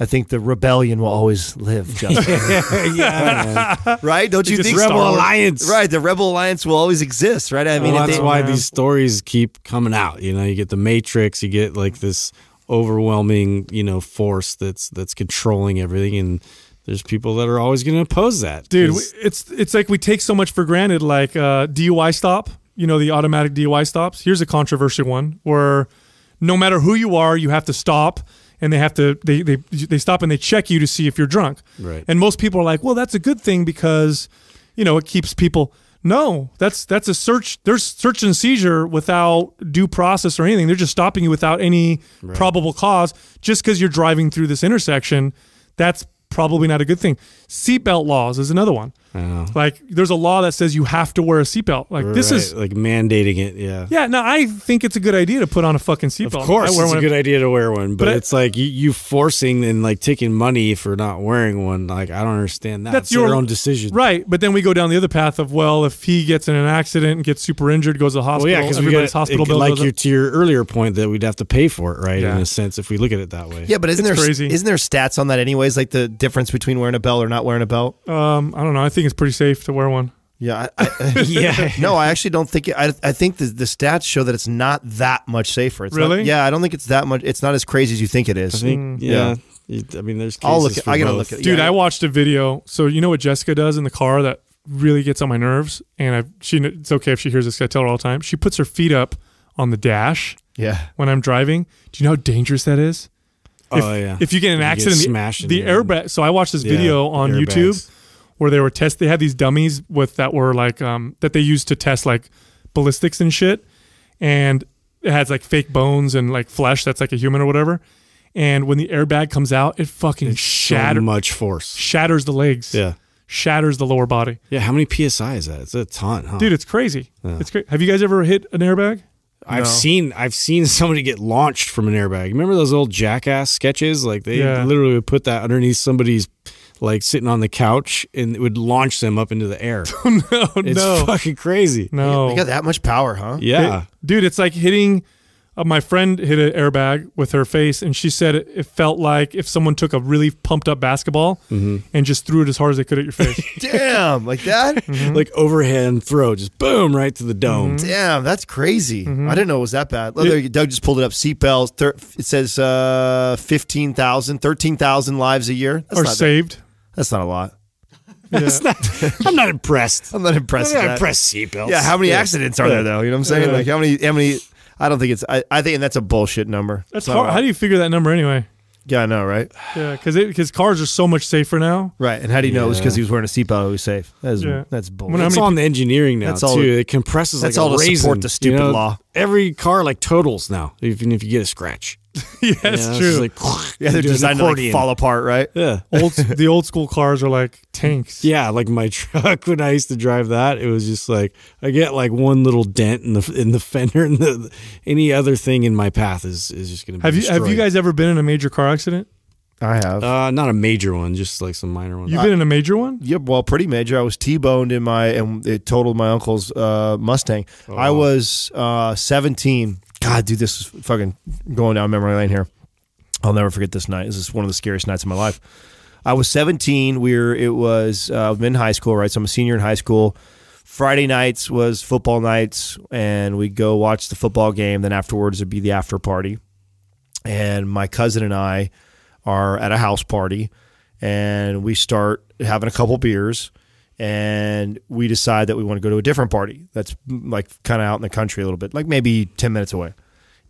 I think the rebellion will always live. yeah, right? Don't you think Rebel Alliance? Right, the Rebel Alliance will always exist, right? I mean, well, that's they, why yeah. these stories keep coming out. You know, you get the Matrix, you get like this overwhelming, you know, force that's that's controlling everything, and there's people that are always going to oppose that. Dude, it's it's like we take so much for granted, like uh, DUI stop. You know, the automatic DUI stops. Here's a controversial one where no matter who you are, you have to stop and they have to they they they stop and they check you to see if you're drunk. Right. And most people are like, well, that's a good thing because, you know, it keeps people. No, that's that's a search. There's search and seizure without due process or anything. They're just stopping you without any right. probable cause, just because you're driving through this intersection. That's probably not a good thing. Seatbelt laws is another one. Oh. Like there's a law that says you have to wear a seatbelt. Like right. this is like mandating it. Yeah. Yeah. No, I think it's a good idea to put on a fucking seatbelt. Of course, it's a good idea to wear one, but, but it's I, like you, you, forcing and like taking money for not wearing one. Like I don't understand that. That's it's your own decision, right? But then we go down the other path of well, if he gets in an accident and gets super injured, goes to the hospital. Well, yeah, because everybody's gotta, hospital bill. Like your, to your earlier point that we'd have to pay for it, right? Yeah. In a sense, if we look at it that way. Yeah, but isn't it's there crazy. isn't there stats on that anyways? Like the difference between wearing a belt or not wearing a belt. Um, I don't know. I think think it's pretty safe to wear one. Yeah, I, I, yeah. No, I actually don't think. It, I I think the, the stats show that it's not that much safer. It's really? Not, yeah, I don't think it's that much. It's not as crazy as you think it is. I think. Hmm. Yeah. yeah. I mean, there's. I'll look. I gotta both. look at. Dude, yeah. I watched a video. So you know what Jessica does in the car that really gets on my nerves, and I, she it's okay if she hears this. I tell her all the time. She puts her feet up on the dash. Yeah. When I'm driving, do you know how dangerous that is? Oh, if, oh yeah. If you get an you accident, get the, the airbag. So I watched this video yeah, on YouTube where they were test. They had these dummies with that were like um, that they used to test like ballistics and shit, and it has like fake bones and like flesh that's like a human or whatever. And when the airbag comes out, it fucking shatters so much force, shatters the legs, yeah, shatters the lower body. Yeah, how many psi is that? It's a ton, huh? dude. It's crazy. Yeah. It's crazy. Have you guys ever hit an airbag? I've no. seen I've seen somebody get launched from an airbag. Remember those old jackass sketches? Like they yeah. literally would put that underneath somebody's like sitting on the couch and it would launch them up into the air. no, it's no. fucking crazy. No, they got that much power, huh? Yeah, it, dude, it's like hitting. Uh, my friend hit an airbag with her face, and she said it, it felt like if someone took a really pumped up basketball mm -hmm. and just threw it as hard as they could at your face. Damn, like that, mm -hmm. like overhand throw, just boom right to the dome. Mm -hmm. Damn, that's crazy. Mm-hmm. I didn't know it was that bad. Look, it, Doug just pulled it up. Seatbelts. It says uh, 15,000, 13,000 lives a year that's are saved. That's not a lot. Yeah. Not, I'm not impressed. I'm not impressed. I'm not impressed. Seatbelts. Yeah. How many yeah. accidents are yeah. there though? You know what I'm saying? Like how many? How many? I don't think it's. I, I think that's a bullshit number. That's hard. How do you figure that number anyway? Yeah, I know, right? Yeah, because because cars are so much safer now. Right, and how do you know it was because he was wearing a seatbelt? He was safe. That's yeah. that's bullshit. Well, that's the engineering now. That's all too. It compresses. That's like all to raisin, support the stupid you know? law. Every car like totals now, even if you get a scratch. yeah, that's true. Like, yeah, they're designed to like fall apart, right? Yeah. old, the old school cars are like tanks. Yeah, like my truck when I used to drive that, it was just like I get like one little dent in the in the fender, and the, any other thing in my path is is just gonna. Have you destroyed. have you guys ever been in a major car accident? I have. Uh, not a major one, just like some minor ones. You've been I, in a major one? Yeah, well, pretty major. I was T-boned in my, and it totaled my uncle's uh, Mustang. Oh. I was uh, 17 God, dude, this is fucking going down memory lane here. I'll never forget this night. This is one of the scariest nights of my life. I was 17. We were, it was, uh, I'm in high school, right? So I'm a senior in high school. Friday nights was football nights, and we'd go watch the football game. Then afterwards, it'd be the after party. And my cousin and I are at a house party, and we start having a couple beers and we decide that we want to go to a different party that's mm, like kind of out in the country a little bit, like maybe 10 minutes away.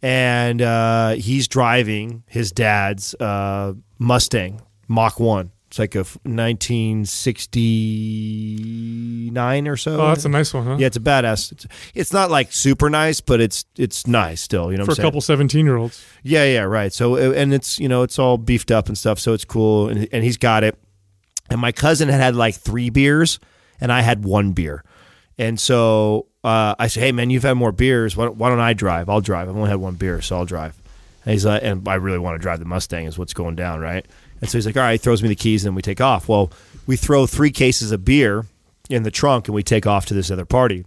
And uh, he's driving his dad's uh, Mustang Mach 1. It's like a 1969 or so. Oh, that's a nice one, huh? Yeah, it's a badass. It's, it's not like super nice, but it's it's nice still. You know, for a saying? couple 17 year olds. Yeah, yeah, right. So and it's you know it's all beefed up and stuff, so it's cool. And, and he's got it and my cousin had had like three beers, and I had one beer. And so uh, I said, "Hey man, you've had more beers. Why don't, why don't I drive? I'll drive. I've only had one beer, so I'll drive." And he's like, "And I really want to drive the Mustang. Is what's going down, right?" And so he's like, "All right." He throws me the keys, and then we take off. Well, we throw three cases of beer in the trunk, and we take off to this other party.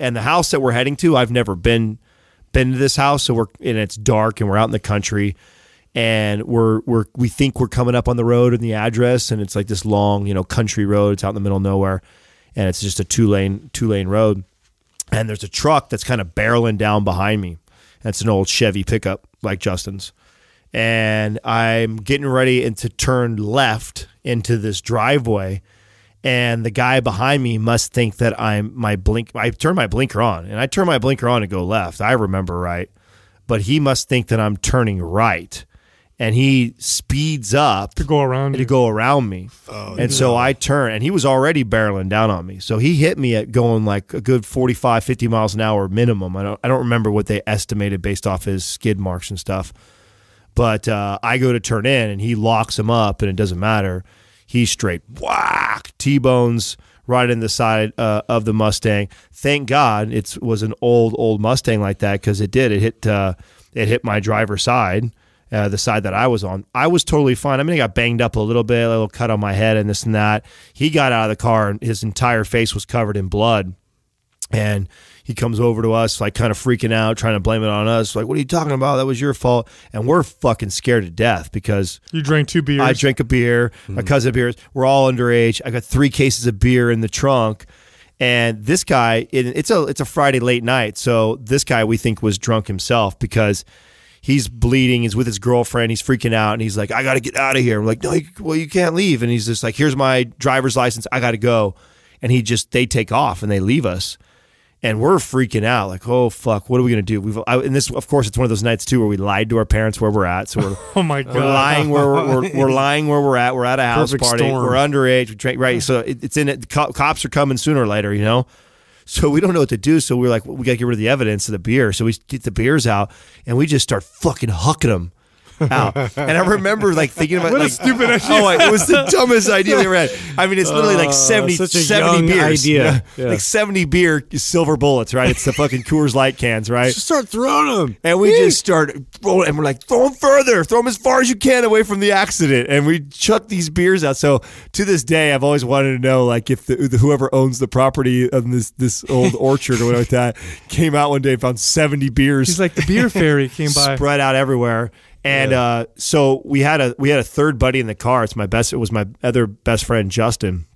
And the house that we're heading to, I've never been been to this house, so we're and it's dark, and we're out in the country and we're we're we think we're coming up on the road and the address, and it's like this long, you know, country road. It's out in the middle of nowhere, and it's just a two lane two lane road. And there's a truck that's kind of barreling down behind me. That's an old Chevy pickup, like Justin's. And I'm getting ready to turn left into this driveway and the guy behind me must think that I'm my blink. I turn my blinker on, and I turn my blinker on and go left. I remember right, but he must think that I'm turning right, and he speeds up to go around to you. go around me. Oh, and yeah. so I turn and he was already barreling down on me. So he hit me at going like a good 45 50 miles an hour minimum. I don't I don't remember what they estimated based off his skid marks and stuff. But uh, I go to turn in and he locks him up and it doesn't matter. He straight whack T-bones right in the side uh, of the Mustang. Thank God it was an old old Mustang like that cuz it did it hit uh, it hit my driver's side uh, the side that I was on. I was totally fine. I mean, I got banged up a little bit, a little cut on my head, and this and that. He got out of the car, and his entire face was covered in blood. And he comes over to us, like kind of freaking out, trying to blame it on us. Like, what are you talking about? That was your fault. And we're fucking scared to death because you drank two beers. I drank a beer. Mm -hmm. My mm-hmm. cousin beers. We're all underage. I got three cases of beer in the trunk. And this guy, it's a it's a Friday late night, so this guy we think was drunk himself because he's bleeding. He's with his girlfriend. He's freaking out, and he's like, "I got to get out of here." I'm like, "No, you, well, you can't leave." And he's just like, "Here's my driver's license. I got to go." And he just they take off and they leave us, and we're freaking out like, "Oh fuck, what are we gonna do?" We've I, and this, of course, it's one of those nights too where we lied to our parents where we're at. So we're oh my god, we're lying where we're, we're, we're lying where we're at. We're at a house Perfect party. Storm. We're underage. We drink right. So it, it's in it. Co cops are coming sooner or later, you know. So we don't know what to do. So we are like, well, we got to get rid of the evidence of the beer. So we get the beers out and we just start fucking hucking them out. And I remember like thinking about what like, a stupid idea. Oh, it was the dumbest idea ever had. I mean, it's literally like 70, uh, 70 beers. Idea. Yeah. Yeah. Like 70 beer silver bullets, right? It's the fucking Coors Light cans, right? Just start throwing them. And we just start rolling, and we're like, throw them further, throw them as far as you can away from the accident. And we chuck these beers out. So to this day, I've always wanted to know like if the, whoever owns the property of this this old orchard or whatever like that came out one day and found 70 beers. He's like, the beer fairy came by. Spread out everywhere. And yeah. uh, so we had a we had a third buddy in the car. It's my best. It was my other best friend Justin,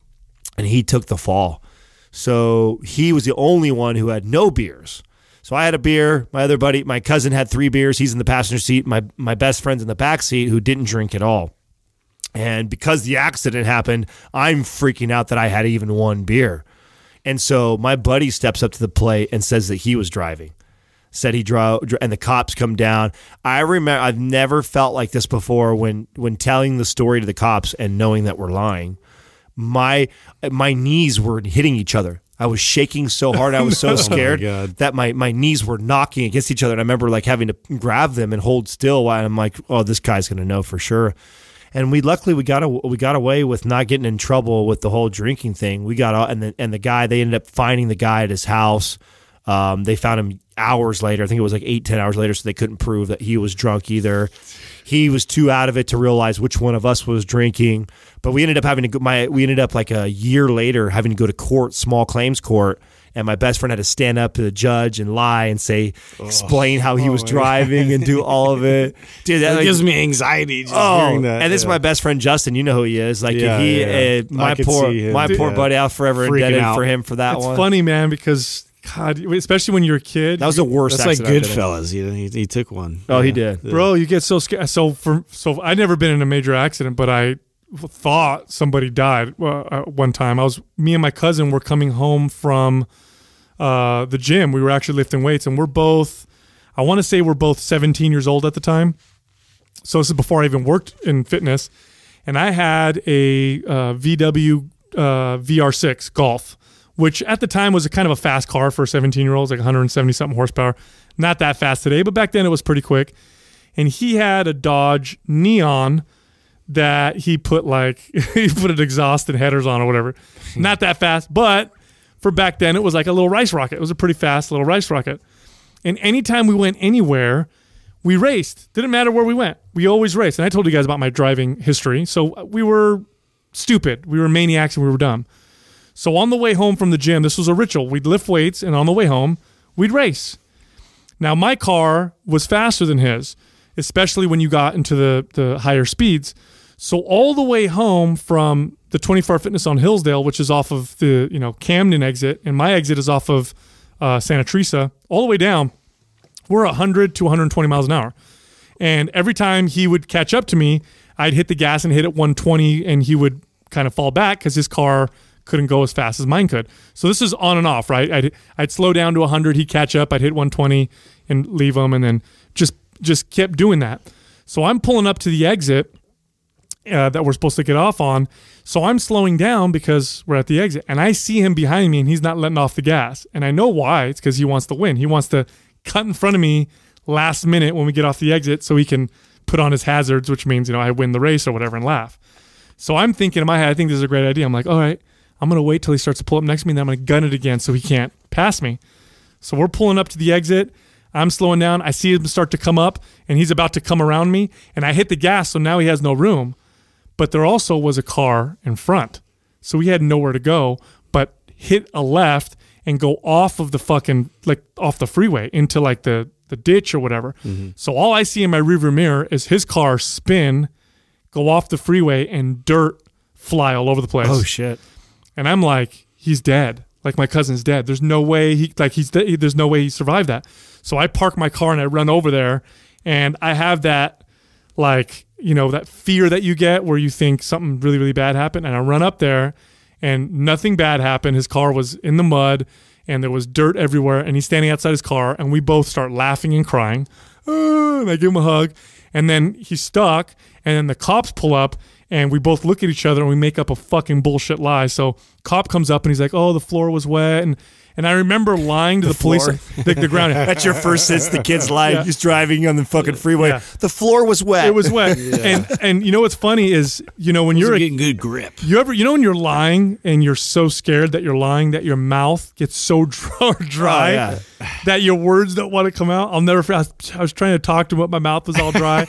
and he took the fall. So he was the only one who had no beers. So I had a beer. My other buddy, my cousin, had three beers. He's in the passenger seat. My my best friend's in the back seat, who didn't drink at all. And because the accident happened, I'm freaking out that I had even one beer. And so my buddy steps up to the plate and says that he was driving said he drove, and the cops come down. I remember I've never felt like this before when when telling the story to the cops and knowing that we're lying. My my knees were hitting each other. I was shaking so hard. I was so scared oh my that my, my knees were knocking against each other. And I remember like having to grab them and hold still while I'm like, oh, this guy's going to know for sure. And we luckily we got a, we got away with not getting in trouble with the whole drinking thing. We got out and the, and the guy they ended up finding the guy at his house um, they found him hours later. I think it was like eight, ten hours later, so they couldn't prove that he was drunk either. He was too out of it to realize which one of us was drinking. But we ended up having to go, my we ended up like a year later having to go to court, small claims court, and my best friend had to stand up to the judge and lie and say, oh, explain how he oh was driving God. and do all of it. Dude, that, like, gives me anxiety. oh, that, and this is my best friend Justin. You know who he is. Like yeah, he, yeah. Uh, my poor, my Dude, poor buddy. I'll forever indebted for him for that it's one. Funny man, because God, especially when you're a kid. That was the worst. That's like Goodfellas. He, he, he took one. Oh, yeah. he did, bro. You get so scared. So for so I never been in a major accident, but I thought somebody died uh, uh, one time. I was me and my cousin were coming home from uh, the gym. We were actually lifting weights, and we're both. I want to say we're both 17 years old at the time. So this is before I even worked in fitness, and I had a uh, VW uh, VR6 Golf which at the time was a kind of a fast car for 17 year olds, like 170 something horsepower. Not that fast today, but back then it was pretty quick. And he had a Dodge Neon that he put like he put an exhaust and headers on or whatever. Hmm. Not that fast, but for back then it was like a little rice rocket. It was a pretty fast little rice rocket. And anytime we went anywhere, we raced. Didn't matter where we went. We always raced. And I told you guys about my driving history. So we were stupid. We were maniacs and we were dumb. So on the way home from the gym, this was a ritual. We'd lift weights, and on the way home, we'd race. Now my car was faster than his, especially when you got into the the higher speeds. So all the way home from the 24 Fitness on Hillsdale, which is off of the you know Camden exit, and my exit is off of uh, Santa Teresa, all the way down, we're 100 to 120 miles an hour. And every time he would catch up to me, I'd hit the gas and hit at 120, and he would kind of fall back because his car couldn't go as fast as mine could. So this is on and off, right? I'd, I'd slow down to 100, he'd catch up, I'd hit 120 and leave him, and then just just kept doing that. So I'm pulling up to the exit uh, that we're supposed to get off on. So I'm slowing down because we're at the exit, and I see him behind me, and he's not letting off the gas. And I know why. It's because he wants to win. He wants to cut in front of me last minute when we get off the exit, so he can put on his hazards, which means you know I win the race or whatever, and laugh. So I'm thinking in my head, I think this is a great idea. I'm like, all right, I'm going to wait till he starts to pull up next to me and then I'm going to gun it again so he can't pass me. So we're pulling up to the exit. I'm slowing down. I see him start to come up and he's about to come around me and I hit the gas. So now he has no room. But there also was a car in front. So he had nowhere to go but hit a left and go off of the fucking, like off the freeway into like the, the ditch or whatever. Mm-hmm. So all I see in my rearview mirror is his car spin, go off the freeway and dirt fly all over the place. Oh shit. And I'm like, he's dead. Like my cousin's dead. There's no way he like he's de- there's no way he survived that. So I park my car and I run over there, and I have that like you know that fear that you get where you think something really really bad happened. And I run up there, and nothing bad happened. His car was in the mud, and there was dirt everywhere. And he's standing outside his car, and we both start laughing and crying. Oh, and I give him a hug, and then he's stuck. And then the cops pull up, and we both look at each other and we make up a fucking bullshit lie. So cop comes up and he's like, "Oh, the floor was wet," and and I remember lying to the, the police, the, the, ground. That's your first since The kid's life. Yeah. He's driving on the fucking freeway. Yeah. The floor was wet. It was wet. Yeah. And and you know what's funny is you know when you're a, getting good grip. You ever you know when you're lying and you're so scared that you're lying that your mouth gets so dry, dry oh, that your words don't want to come out. I'll never. I was trying to talk to him, but my mouth was all dry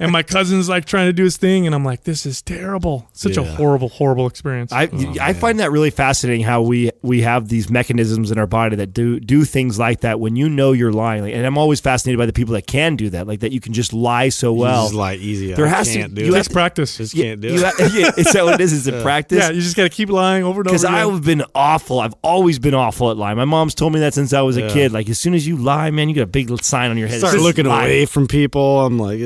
and my cousin's like trying to do his thing, and I'm like, this is terrible. Such yeah. a horrible, horrible experience. I oh, I find that really fascinating how we we have these mechanisms in our body that do do things like that when you know you're lying. Like, and I'm always fascinated by the people that can do that, like that you can just lie so well. just lie easy. There I has to do you just practice. Just can't do you, it. yeah, it's that what it is. Is yeah. a practice. Yeah, you just got to keep lying over and over. Because I've been awful. I've always been awful at lying. My mom's told me that since I was a kid. Like as soon as you lie, man, you get a big sign on your head. Start looking lying. away from people. I'm like,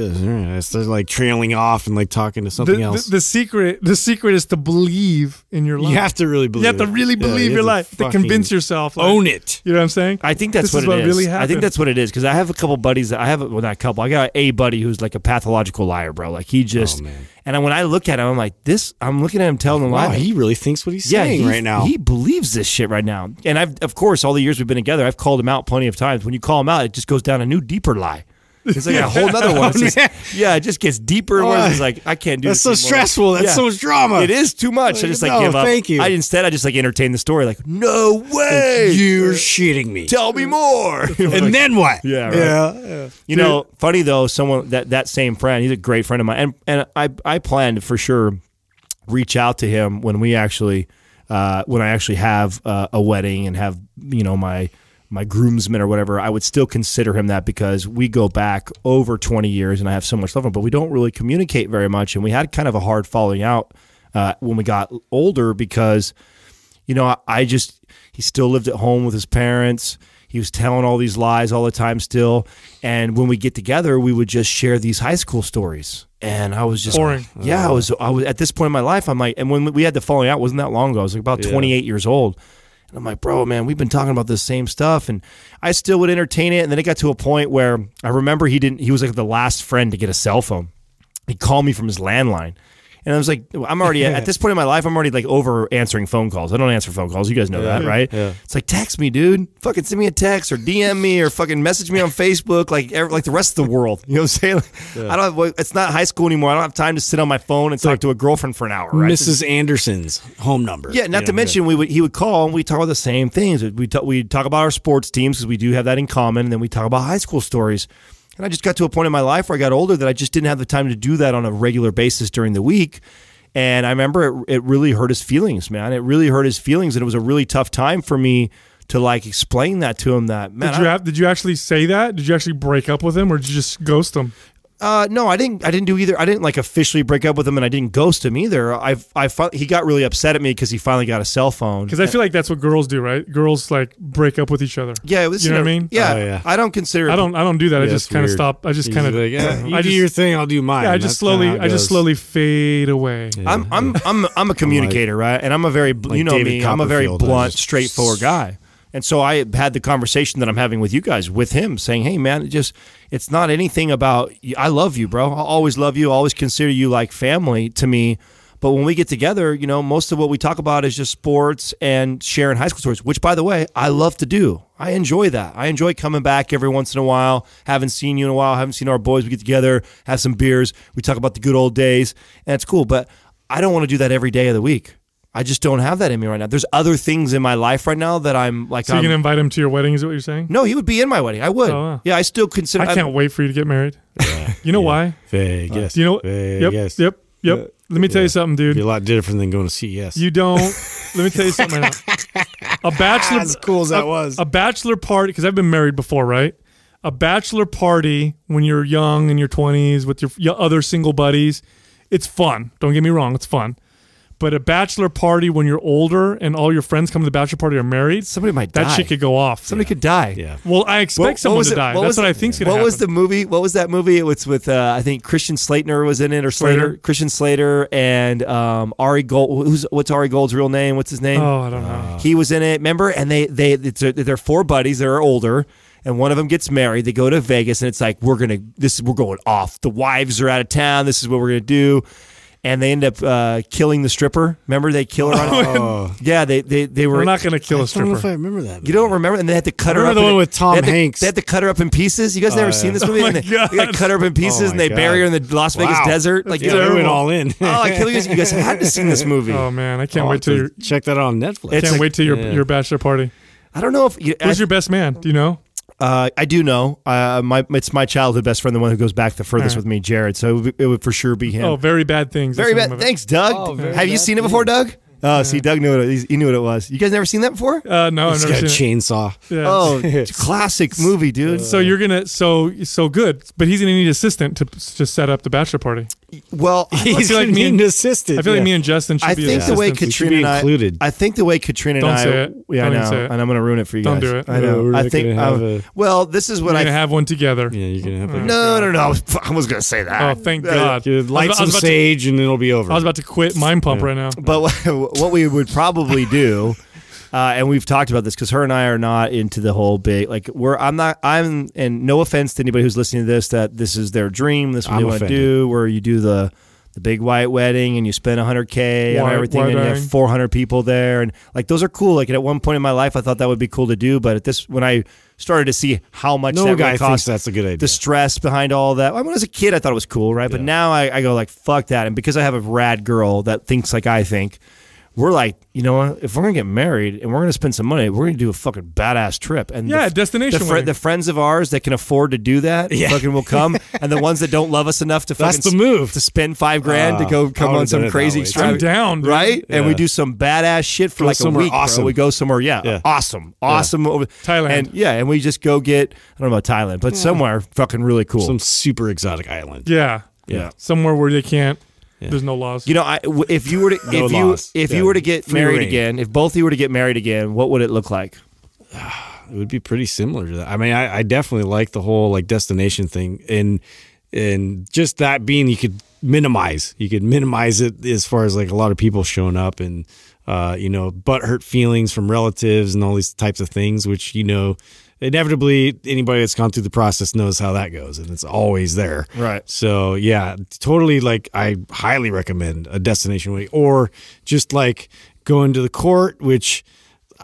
this. They're like trailing off and like talking to something the, else. The, the, secret, the secret is to believe in your life. You have to really believe. You have to really believe yeah, your life to, to convince yourself. Like, own it. You know what I'm saying? I think that's this what is it Really I think that's what it is because I have a couple buddies that I have. Well, not a couple. I got a buddy who's like a pathological liar, bro. Like he just. Oh, and when I look at him, I'm like, this. I'm looking at him telling a lie. Wow, he really thinks what he's yeah, saying right now. He believes this shit right now. And I've, of course, all the years we've been together, I've called him out plenty of times. When you call him out, it just goes down a new, deeper lie. It's like a whole other one. Oh, just, yeah, it just gets deeper and It's like I can't do. That's so anymore. stressful. That's yeah. so much drama. It is too much. Like, I just like no, give up. Thank you. I instead I just like entertain the story. Like no way, you're shitting me. Tell me more. and like, then what? Yeah, right. yeah, yeah. You Dude. know, funny though, someone that that same friend, he's a great friend of mine, and and I I plan to for sure reach out to him when we actually uh, when I actually have uh, a wedding and have you know my my groomsmen or whatever, I would still consider him that because we go back over 20 years and I have so much love for him, but we don't really communicate very much. And we had kind of a hard falling out uh, when we got older because, you know, I, I just, he still lived at home with his parents. He was telling all these lies all the time still. And when we get together, we would just share these high school stories. And I was just boring. Yeah, I was I was at this point in my life, I'm like, and when we had the falling out, wasn't that long ago? I was like about yeah. 28 years old. And I'm like, bro, man, we've been talking about the same stuff. And I still would entertain it. And then it got to a point where I remember he didn't, he was like the last friend to get a cell phone. He called me from his landline. And I was like, I'm already at this point in my life, I'm already like over answering phone calls. I don't answer phone calls. You guys know yeah. that, right? Yeah. It's like text me, dude. Fucking send me a text or DM me or fucking message me on Facebook, like every, like the rest of the world. You know what I'm saying? Like, yeah. I don't. Have, it's not high school anymore. I don't have time to sit on my phone and talk to a girlfriend for an hour. Right? Mrs. Anderson's home number. Yeah. Not to know, mention we would he would call and we talk about the same things. We we talk about our sports teams because we do have that in common. And then we talk about high school stories. And I just got to a point in my life where I got older that I just didn't have the time to do that on a regular basis during the week. And I remember it, it really hurt his feelings, man. It really hurt his feelings. And it was a really tough time for me to like explain that to him that man did you, have, did you actually say that did you actually break up with him or did you just ghost him uh, no, I didn't. I didn't do either. I didn't like officially break up with him, and I didn't ghost him either. I've, I, he got really upset at me because he finally got a cell phone. Because I feel like that's what girls do, right? Girls like break up with each other. Yeah, you know, what I mean. Yeah, oh, yeah, I don't consider. I don't. I don't do that. Yeah, I just kind of stop. I just kind of. Like, yeah, you I do just, your thing. I'll do mine. Yeah, I just slowly. I just slowly fade away. Yeah, I'm, I'm, I'm, I'm a communicator, right? And I'm a very, like you know David me. I'm a very blunt, straightforward guy. And so I had the conversation that I'm having with you guys with him saying, "Hey man, it just it's not anything about I love you, bro. i always love you. I always consider you like family to me." But when we get together, you know, most of what we talk about is just sports and sharing high school stories, which, by the way, I love to do. I enjoy that. I enjoy coming back every once in a while. Haven't seen you in a while. Haven't seen our boys. We get together, have some beers. We talk about the good old days, and it's cool. But I don't want to do that every day of the week. I just don't have that in me right now. There's other things in my life right now that I'm like. So you I'm, gonna invite him to your wedding? Is that what you're saying? No, he would be in my wedding. I would. Oh, wow. Yeah, I still consider. I I'm, can't wait for you to get married. Yeah, you know yeah. why? Vegas. Uh, you know? Vegas. Yep. Yep. Yep. Let me tell you something, dude. Be a lot different than going to CES. You don't. let me tell you something. a bachelor. as cool as that a, was. A bachelor party because I've been married before, right? A bachelor party when you're young in your 20s with your, your other single buddies. It's fun. Don't get me wrong. It's fun but a bachelor party when you're older and all your friends come to the bachelor party are married, somebody might that die. shit could go off. Somebody yeah. could die. Yeah. Well, I expect what, someone what to it, die. That's what I think's yeah. gonna. What was the movie? What was that movie? It was with uh, I think Christian Slater was in it or Slater, Slater. Christian Slater and um, Ari Gold. Who's what's Ari Gold's real name? What's his name? Oh, I don't know. Uh, he was in it. Remember? And they they a, they're four buddies that are older and one of them gets married. They go to Vegas, and it's like we're gonna this we're going off. The wives are out of town. This is what we're gonna do and they end up uh, killing the stripper. Remember they kill her? Oh. yeah, they they they were. We're not going to kill I a stripper. Don't if I remember that. Movie. You don't remember? And they had to cut her up. the one in, with Tom they to, Hanks. They had to cut her up in pieces. You guys oh, never yeah. seen this oh movie? Oh and they, they got cut her up in pieces oh and they God. bury her in the Las Vegas desert. Like yeah, you went all in. oh, I kill you! You guys had to seen this movie. Oh man, I can't wait to check that out on Netflix. I can't wait to your your bachelor party. I don't know if who's your best man. Do you know? Uh, I do know. Uh, my it's my childhood best friend, the one who goes back the furthest right. with me, Jared. So it would, it would, for sure be oh, him. Oh, very bad things. Very bad. Thanks, Doug. Oh, Have you seen things. it before, Doug? Oh, see, Doug knew what it, he knew what it was. You guys never seen that before? Uh, no, I've has got a chainsaw. Yeah. Oh, it's classic movie, dude. So you're gonna so so good, but he's gonna need assistant to to set up the bachelor party. well, He's feel like me and- assistant. I feel like me and Justin should I be. think the way Katrina and I, included. I think the way Katrina Don't and I, say it. yeah, I Don't know, say it. and I'm gonna ruin it for you Don't guys. do it. I know. we're I think. have a- Well, this is what we I. gonna have one together. yeah, you're gonna have no, no, no, I was- gonna say that. Oh, thank uh, God! light some sage and it'll be over. I was about to quit mind pump right now. But what we would probably do. Uh, and we've talked about this because her and I are not into the whole big like we're I'm not I'm and no offense to anybody who's listening to this that this is their dream this what I'm they want to do where you do the the big white wedding and you spend 100k and everything and you have 400 people there and like those are cool like at one point in my life I thought that would be cool to do but at this when I started to see how much No that guy thinks cost that's a good idea. the stress behind all that. I mean, when I was a kid, I thought it was cool, right? But now I, I go like, fuck that. And because I have a rad girl that thinks like I think, we're like, you know what? If we're gonna get married and we're gonna spend some money, we're gonna do a fucking badass trip. And yeah, the, destination. The, fr the, friends of ours that can afford to do that, yeah. fucking will come, and the ones that don't love us enough to fucking That's the move to spend five grand uh, to ah, go come on some crazy extravagant. down, dude. right? Yeah. And we do some badass shit for go like a week. Awesome. Bro. We go somewhere, yeah, yeah. awesome, awesome over Thailand, and yeah, and we just go get I don't know about Thailand, but somewhere fucking really cool, some super exotic island, yeah, yeah, somewhere where they can't yeah. There's no laws. You know, I, w- if you were to no if you loss. if yeah. you were to get Free married again, if both of you were to get married again, what would it look like? It would be pretty similar to that. I mean, I, I definitely like the whole like destination thing, and and just that being you could minimize, you could minimize it as far as like a lot of people showing up and uh, you know, butt hurt feelings from relatives and all these types of things, which you know inevitably anybody that's gone through the process knows how that goes and it's always there right so yeah totally like i highly recommend a destination wedding or just like going to the court which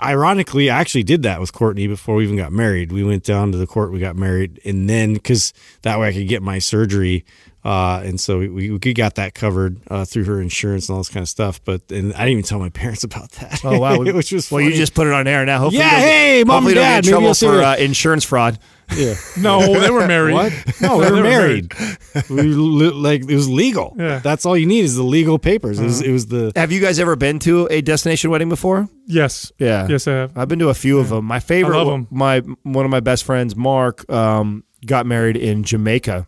ironically i actually did that with courtney before we even got married we went down to the court we got married and then because that way i could get my surgery uh, and so we, we got that covered uh, through her insurance and all this kind of stuff. But and I didn't even tell my parents about that. Oh wow, which was funny. well, you just put it on air now. Hopefully yeah, hey, mom and dad, trouble for uh, insurance fraud. Yeah, no, they were married. What? No, they were married. we like it was legal. Yeah. that's all you need is the legal papers. -huh. It, was, uh-huh. it, was, the. Have you guys ever been to a destination wedding before? Yes. Yeah. Yes, I have. I've been to a few yeah. of them. My favorite. I love them. My one of my best friends, Mark, um, got married in Jamaica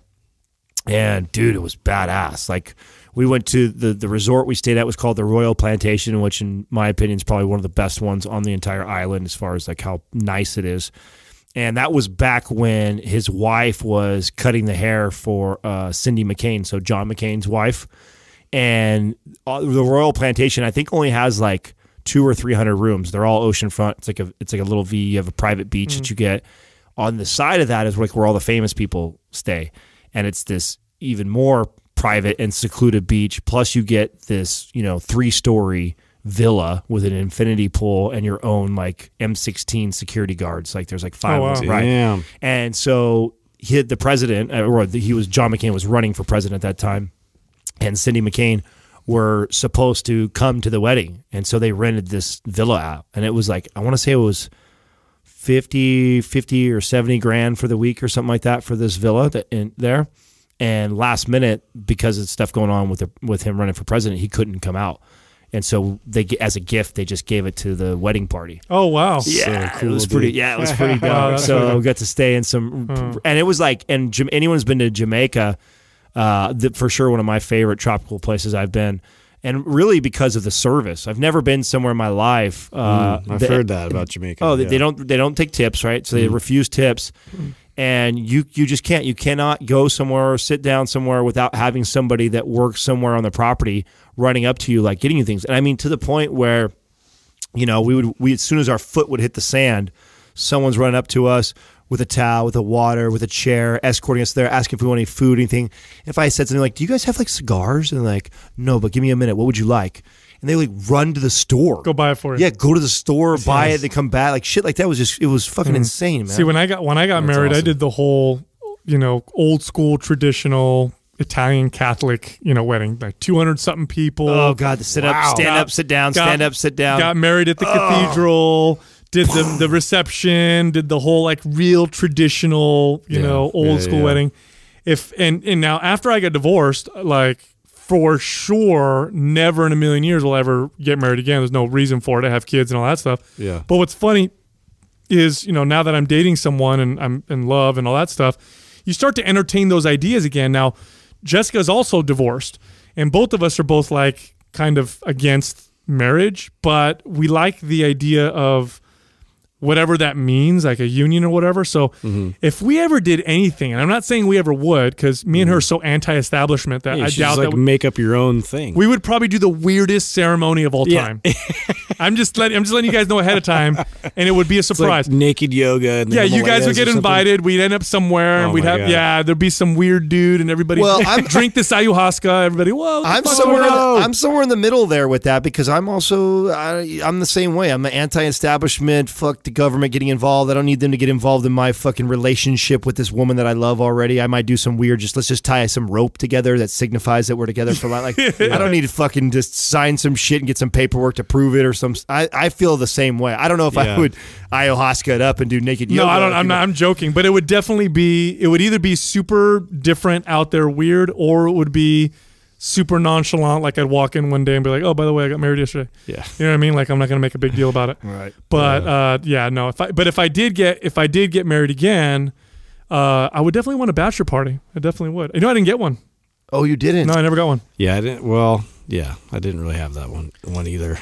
and dude, it was badass. Like we went to the the resort we stayed at was called the Royal Plantation, which in my opinion is probably one of the best ones on the entire island as far as like how nice it is. And that was back when his wife was cutting the hair for uh, Cindy McCain, so John McCain's wife. And uh, the Royal Plantation, I think, only has like two or three hundred rooms. They're all oceanfront. It's like a it's like a little V. You have a private beach mm-hmm. that mm. you get. On the side of that is like where all the famous people stay and it's this even more private and secluded beach. Plus, you get this, you know, three story villa with an infinity pool and your own like M16 security guards. Like there's like five oh, wow. them, right? Damn. And so he, the president, uh, or he was John McCain was running for president at that time, and Cindy McCain were supposed to come to the wedding, and so they rented this villa out, and it was like I want to say it was 50, 50 or 70 grand for the week or something like that for this villa that in there. And last minute, because of stuff going on with the, with him running for president, he couldn't come out. And so they, as a gift, they just gave it to the wedding party. Oh wow! Yeah, so cool, it was dude. pretty. Yeah, it was pretty dope. so we got to stay in some, and it was like, and anyone's been to Jamaica, uh, the, for sure one of my favorite tropical places I've been and really because of the service. I've never been somewhere in my life. Uh, mm, I've that, heard that about Jamaica. Oh, yeah. they don't they don't take tips, right? So they mm. refuse tips. and you you just can't you cannot go somewhere or sit down somewhere without having somebody that works somewhere on the property running up to you like getting you things and i mean to the point where you know we would we as soon as our foot would hit the sand someone's running up to us with a towel, with a water, with a chair, escorting us there, asking if we want any food, anything. if I said something like, "Do you guys have like cigars?" and like, "No, but give me a minute. What would you like?" and they like run to the store. Go buy it for you. Yeah, go to the store, yes. buy it, they come back. Like shit like that was just it was fucking mm. insane, man. See, when I got when I got That's married, awesome. I did the whole, you know, old school traditional Italian Catholic, you know, wedding. Like two hundred something people. Oh god, to sit wow. up, stand got, up, sit down, got, stand up, sit down. Got married at the oh. cathedral did the the reception, did the whole like real traditional, you yeah. know, old yeah, school yeah. wedding. If and and now after I got divorced, like for sure, never in a million years will I ever get married again. There's no reason for it. I have kids and all that stuff. Yeah. But what's funny is, you know, now that I'm dating someone and I'm in love and all that stuff, you start to entertain those ideas again. Now, Jessica's also divorced, and both of us are both like kind of against marriage, but we like the idea of whatever that means, like a union or whatever. So mm-hmm. if we ever did anything, and I'm not saying we ever would, because me and her mm-hmm. are so anti-establishment that I doubt like that we, make up your own thing. We would probably do the weirdest ceremony of all time. I'm just letting I'm just letting you guys know ahead of time, and it would be a surprise. Like naked yoga. yeah, you guys would get invited. We'd end up somewhere, oh and we'd have God. yeah, there'd be some weird dude, and everybody well, I'm, drink this ayahuasca. Everybody, whoa! I'm somewhere. The, I'm somewhere in the middle there with that because I'm also I, am the same way. I'm an anti-establishment. Fuck the government getting involved. I don't need them to get involved in my fucking relationship with this woman that I love already. I might do some weird, just let's just tie some rope together that signifies that we're together for life. Like, yeah. I don't need to fucking just sign some shit and get some paperwork to prove it or some. I, I feel the same way. I don't know if yeah. I would ayahuasca it up and do naked no, yoga. No, I don't. I'm not. I'm joking, but it would definitely be. It would either be super different out there, weird, or it would be super nonchalant. Like I'd walk in one day and be like, "Oh, by the way, I got married yesterday." Yeah, you know what I mean. Like I'm not gonna make a big deal about it. right. But yeah. Uh, yeah, no. If I but if I did get if I did get married again, uh, I would definitely want a bachelor party. I definitely would. You know, I didn't get one. Oh, you didn't? No, I never got one. Yeah, I didn't. Well, yeah, I didn't really have that one one either.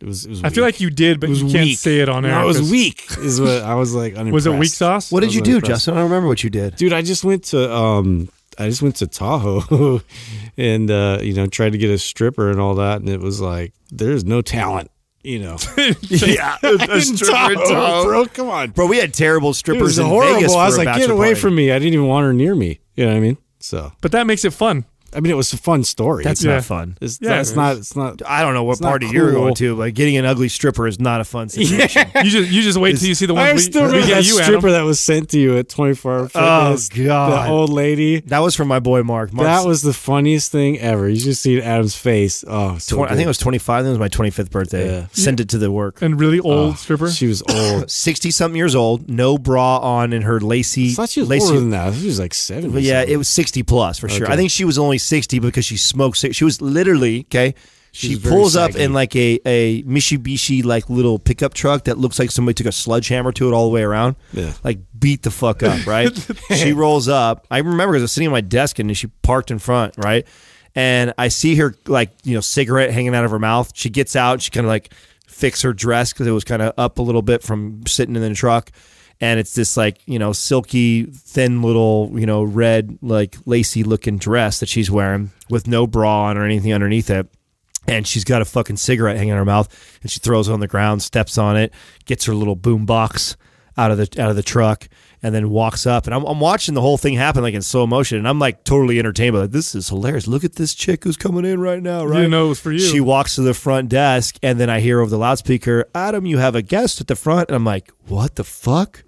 It was. It was I feel like you did, but you can't weak. say it on air. No, I was weak. Is what I was like. was it weak sauce? What did you do, Justin? I don't remember what you did. Dude, I just went to um, I just went to Tahoe and uh, you know tried to get a stripper and all that, and it was like there's no talent. You know, yeah, a, Tahoe, Tahoe. bro. Come on, bro. We had terrible strippers. It was horrible. I was like, get away party. from me. I didn't even want her near me. You know what I mean? So, but that makes it fun. I mean, it was a fun story. That's yeah. not fun. It's, yeah, it's not. It's not. I don't know what party cool. you're going to, but getting an ugly stripper is not a fun situation. Yeah. you just you just wait till you see the one. I we, still remember that you, stripper Adam. that was sent to you at 24 Hour Oh god, the old lady. That was from my boy Mark. Mark's, that was the funniest thing ever. You just see Adam's face. Oh, so 20, I think it was 25. That was my 25th birthday. Yeah. Sent it to the work. And really oh. old oh, stripper. She was old, 60 something years old, no bra on, in her lacy. I thought she was lacy, older than that. She was like 70. Yeah, it was 60 plus for sure. I think she was only only 60 because she smokes. She was literally, okay, she pulls up in like a, a Mitsubishi like little pickup truck that looks like somebody took a sledgehammer to it all the way around. Yeah. Like beat the fuck up, right? she rolls up. I remember because I was sitting on my desk and she parked in front, right? And I see her like, you know, cigarette hanging out of her mouth. She gets out, she kind of like fix her dress because it was kind of up a little bit from sitting in the truck and it's this like you know silky thin little you know red like lacy looking dress that she's wearing with no bra on or anything underneath it and she's got a fucking cigarette hanging in her mouth and she throws it on the ground steps on it gets her little boom box out of the out of the truck and then walks up and I'm, I'm watching the whole thing happen like in slow motion and I'm like totally entertained by like this is hilarious look at this chick who's coming in right now right you know for you she walks to the front desk and then I hear over the loudspeaker Adam you have a guest at the front and I'm like what the fuck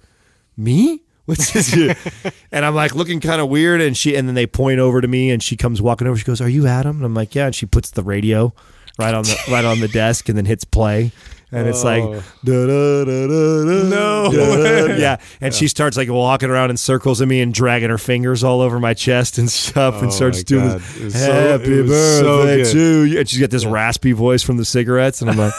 me? What's this? and I'm like looking kind of weird. And she, and then they point over to me and she comes walking over. She goes, Are you Adam? And I'm like, Yeah. And she puts the radio right on the, right on the desk and then hits play and it's like oh. da, da, da, no yeah and yeah. she starts like walking around in circles of me and dragging her fingers all over my chest and stuff oh and starts doing this, happy so, birthday so to you and she's got this yeah. raspy voice from the cigarettes and i'm like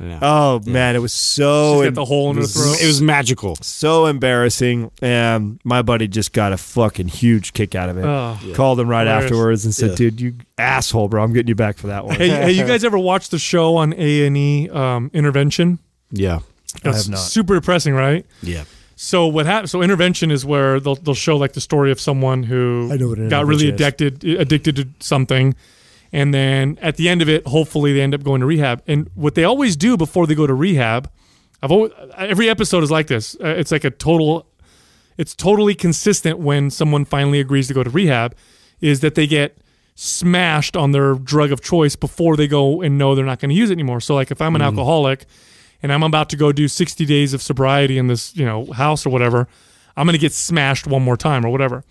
yeah. Oh yeah. man, it was so she got the hole in her throat. It was magical. So embarrassing. And my buddy just got a fucking huge kick out of it. Oh, yeah. Called him right Hilarious. afterwards and said, "Dude, you asshole, bro. I'm getting you back for that one." Hey, hey you guys ever watched the show on A and E um, Intervention? Yeah, That's I have not. Super depressing, right? Yeah. So what happens? So intervention is where they'll they'll show like the story of someone who got really is. addicted addicted to something, and then at the end of it, hopefully they end up going to rehab. And what they always do before they go to rehab, I've always, every episode is like this. Uh, it's like a total, it's totally consistent when someone finally agrees to go to rehab, is that they get smashed on their drug of choice before they go and know they're not going to use it anymore. So like if I'm an mm-hmm. alcoholic and I'm about to go do 60 days of sobriety in this, you know, house or whatever, I'm going to get smashed one more time or whatever.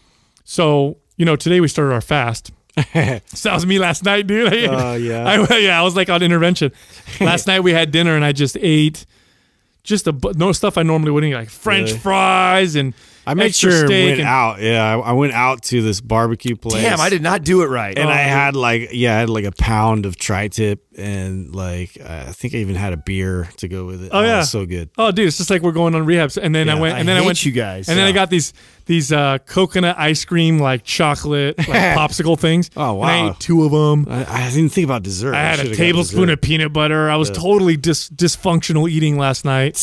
So, you know, today we started our fast that was me last night, dude. Oh uh, yeah, I, yeah. I was like on intervention. Last night we had dinner and I just ate just a no stuff I normally wouldn't eat, like French really? fries and I made sure went and, out. Yeah, I, I, went out to this barbecue place. Damn, I did not do it right. And oh. I had like yeah, I had like a pound of tri-tip and like I think I even had a beer to go with it. Oh, oh yeah, it so good. Oh dude, it's just like we're going on rehab. And then yeah, I went and I then I went you guys. And then I got these these uh, coconut ice cream like chocolate like popsicle things. Oh wow, and I ate two of them. I, I didn't think about dessert. I had I a tablespoon of peanut butter. I was yeah. totally dis- dysfunctional eating last night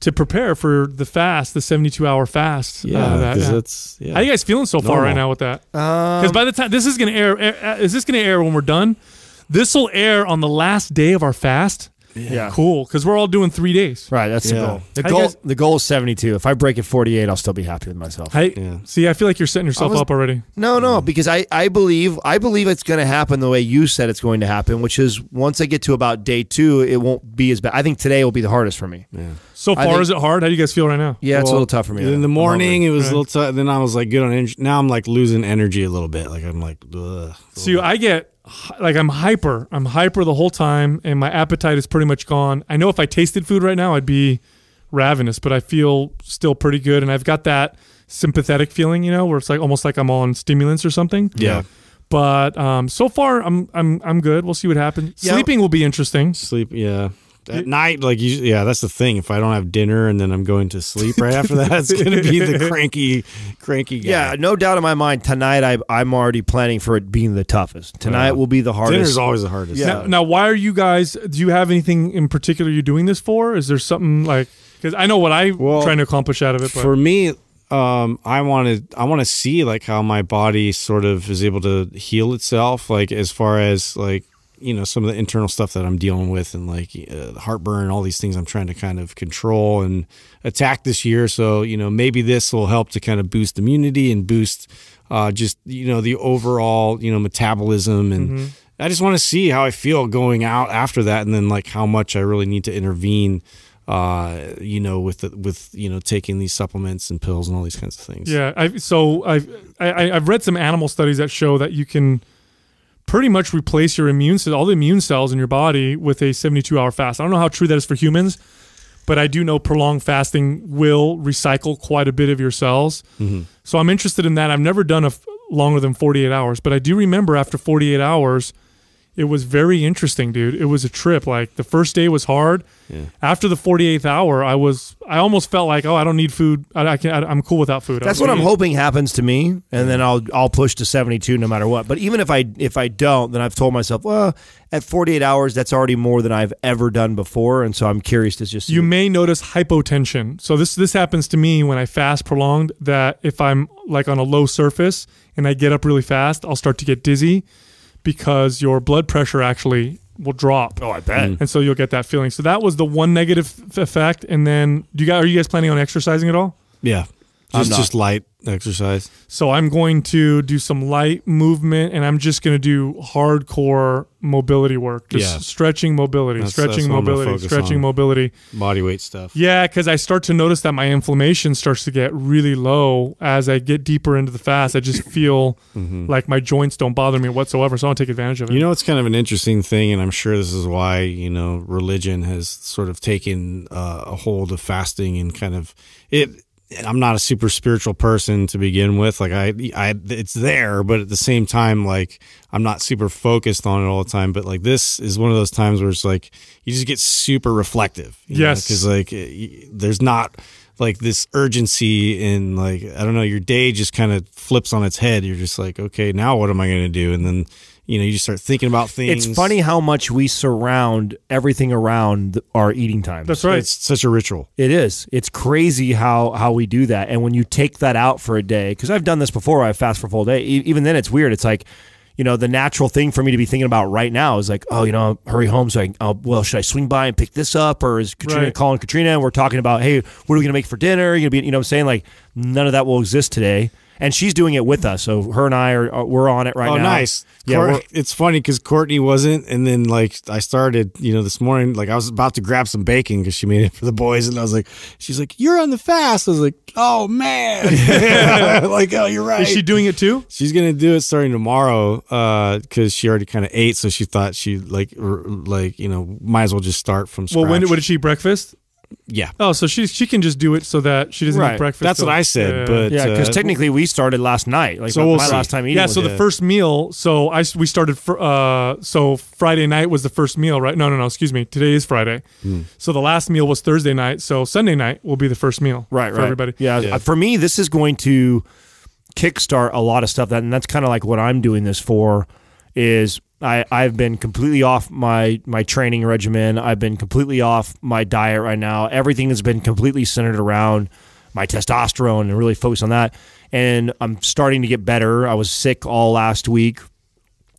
to prepare for the fast, the 72 hour fast. Uh, yeah, uh, that, yeah. that's. Yeah. How you guys feeling so Normal. far right now with that? Because um, by the time this is gonna air, air uh, is this gonna air when we're done? This will air on the last day of our fast. Yeah, cool. Because we're all doing three days. Right, that's yeah. the goal. The goal, guys, the goal is 72. If I break at 48, I'll still be happy with myself. I, yeah. See, I feel like you're setting yourself was, up already. No, no, mm. because I, I believe, I believe it's going to happen the way you said it's going to happen, which is once I get to about day two, it won't be as bad. I think today will be the hardest for me. Yeah. So far, think, is it hard? How do you guys feel right now? Yeah, well, it's a little tough for me. In the morning, it was right. a little tough. Then I was like good on energy. Now I'm like losing energy a little bit. Like I'm like, ugh. See, bit. I get like I'm hyper. I'm hyper the whole time, and my appetite is pretty much gone. I know if I tasted food right now, I'd be ravenous, but I feel still pretty good, and I've got that sympathetic feeling, you know, where it's like almost like I'm on stimulants or something. Yeah. But um, so far, I'm I'm I'm good. We'll see what happens. Yeah. Sleeping will be interesting. Sleep, yeah at night, like you, yeah, that's the thing. If I don't have dinner and then I'm going to sleep right after that, it's going to be the cranky, cranky guy. Yeah, no doubt in my mind. Tonight, I, I'm already planning for it being the toughest. Tonight uh, will be the hardest. is always the hardest. Yeah. Now, now, why are you guys? Do you have anything in particular you're doing this for? Is there something like? Because I know what I'm well, trying to accomplish out of it. But. For me, um, I want to I want to see like how my body sort of is able to heal itself, like as far as like you know some of the internal stuff that I'm dealing with and like uh, heartburn, all these things I'm trying to kind of control and attack this year. So you know maybe this will help to kind of boost immunity and boost uh, just you know the overall you know metabolism and. Mm -hmm. I just want to see how I feel going out after that, and then like how much I really need to intervene, uh, you know, with the, with you know taking these supplements and pills and all these kinds of things. Yeah, I've, so I've I, so i have i have read some animal studies that show that you can pretty much replace your immune cells, all the immune cells in your body with a 72 hour fast. I don't know how true that is for humans, but I do know prolonged fasting will recycle quite a bit of your cells. Mm -hmm. So I'm interested in that. I've never done a longer than 48 hours, but I do remember after 48 hours, it was very interesting, dude. It was a trip. Like the first day was hard. Yeah. After the 48th hour, I was I almost felt like, oh, I don't need food. I, I can. I, am cool without food. That's what I'm hoping happens to me, and then I'll I'll push to 72 no matter what. But even if I if I don't, then I've told myself, well, at 48 hours, that's already more than I've ever done before, and so I'm curious to just. You may notice hypotension. So this this happens to me when I fast prolonged. That if I'm like on a low surface and I get up really fast, I'll start to get dizzy because your blood pressure actually will drop. Oh, I bet. And so you'll get that feeling. So that was the one negative effect. And then, do you guys are you guys planning on exercising at all? Yeah. Just, just light exercise. So I'm going to do some light movement, and I'm just going to do hardcore mobility work. Just yeah. stretching mobility, that's, stretching that's mobility, stretching on. mobility. Body weight stuff. Yeah, because I start to notice that my inflammation starts to get really low as I get deeper into the fast. I just feel mm -hmm. like my joints don't bother me whatsoever, so I'll take advantage of it. You know, it's kind of an interesting thing, and I'm sure this is why you know religion has sort of taken uh, a hold of fasting and kind of it I'm not a super spiritual person to begin with. Like I, I, it's there, but at the same time, like I'm not super focused on it all the time. But like this is one of those times where it's like you just get super reflective. Yes, because like there's not like this urgency in like I don't know. Your day just kind of flips on its head. You're just like, okay, now what am I going to do? And then you know you just start thinking about things. It's funny how much we surround everything around our eating time. That's right. It's such a ritual. It is. It's crazy how how we do that. And when you take that out for a day, because I've done this before, I fast for a full day. even then, it's weird. It's like you know, the natural thing for me to be thinking about right now is like, oh, you know, hurry home. So I, oh, well, should I swing by and pick this up? Or is Katrina right. calling Katrina and we're talking about, hey, what are we going to make for dinner? You're going to be, you know I'm saying? Like, none of that will exist today and she's doing it with us. So her and I are, uh, we're on it right oh, now. Oh, nice. Yeah, Court, it's funny because Courtney wasn't, and then like I started, you know, this morning, like I was about to grab some bacon because she made it for the boys, and I was like, she's like, you're on the fast. I was like, oh man, like oh you're right. Is she doing it too? She's gonna do it starting tomorrow because uh, she already kind of ate, so she thought she like like you know might as well just start from. Scratch. Well, when did, what did she breakfast? yeah. Oh, so she she can just do it so that she doesn't right. breakfast. That's what I said, but yeah, because uh, technically we started last night. Like so we'll my see. last time eating. Yeah, so the first meal. So I we started. For, uh, so Friday night was the first meal, right? No, no, no. Excuse me. Today is Friday. Mm. So the last meal was Thursday night. So Sunday night will be the first meal. Right, for right. Everybody. Yeah. yeah. For me, this is going to kickstart a lot of stuff. That and that's kind of like what I'm doing this for. Is I, I've been completely off my, my training regimen. I've been completely off my diet right now. Everything has been completely centered around my testosterone and really focus on that. And I'm starting to get better. I was sick all last week.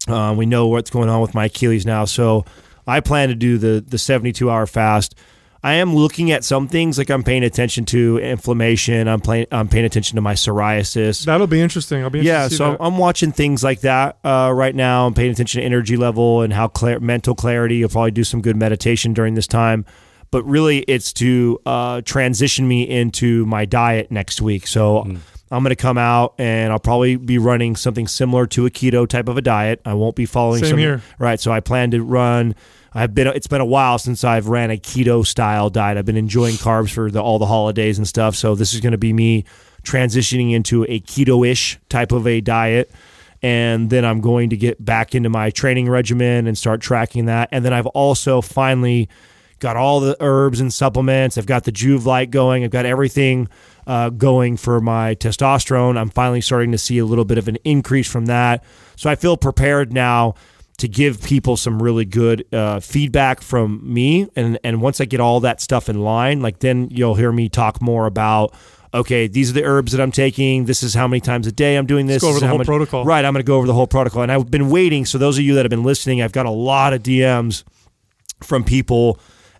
Uh, we know what's going on with my Achilles now. So I plan to do the, the 72 hour fast I am looking at some things like I'm paying attention to inflammation. I'm playing. I'm paying attention to my psoriasis. That'll be interesting. I'll be yeah. so I'm, I'm watching things like that uh, right now. I'm paying attention to energy level and how clear, mental clarity. You'll probably do some good meditation during this time. But really, it's to uh, transition me into my diet next week. So. Mm. I'm going to come out and I'll probably be running something similar to a keto type of a diet. I won't be following same some, here. Right, so I plan to run I've been it's been a while since I've ran a keto style diet. I've been enjoying carbs for the, all the holidays and stuff. So this is going to be me transitioning into a keto-ish type of a diet and then I'm going to get back into my training regimen and start tracking that. And then I've also finally got all the herbs and supplements. I've got the Juve Light going. I've got everything uh, going for my testosterone. I'm finally starting to see a little bit of an increase from that. So I feel prepared now to give people some really good uh, feedback from me. And and once I get all that stuff in line, like then you'll hear me talk more about. Okay, these are the herbs that I'm taking. This is how many times a day I'm doing this. Let's go over this the whole much, protocol. Right, I'm going to go over the whole protocol. And I've been waiting. So those of you that have been listening, I've got a lot of DMs from people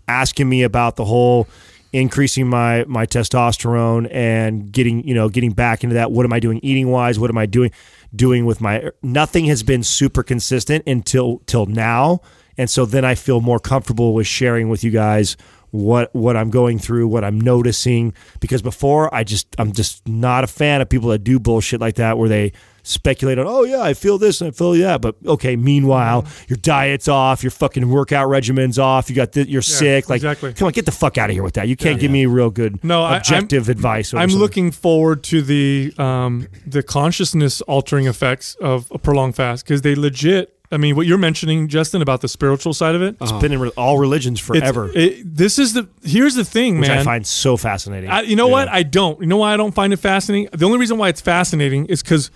asking me about the whole increasing my my testosterone and getting you know getting back into that what am i doing eating wise what am i doing doing with my nothing has been super consistent until till now and so then i feel more comfortable with sharing with you guys what what I'm going through, what I'm noticing. Because before, I just I'm just not a fan of people that do bullshit like that, where they speculate on, oh yeah, I feel this and I feel that, but okay. Meanwhile, mm-hmm. your diet's off, your fucking workout regimen's off. You got this, you're yeah, sick. Like, exactly. come on, get the fuck out of here with that. You can't yeah, give yeah. me real good, no objective I, I'm, advice. I'm something. looking forward to the um, the consciousness altering effects of a prolonged fast because they legit I mean, what you're mentioning, Justin, about the spiritual side of it. It's uh -huh. been in re all religions forever. It, this is the here's the thing, Which man. I find so fascinating. I, you know yeah. what? I don't. You know why I don't find it fascinating? The only reason why it's fascinating is because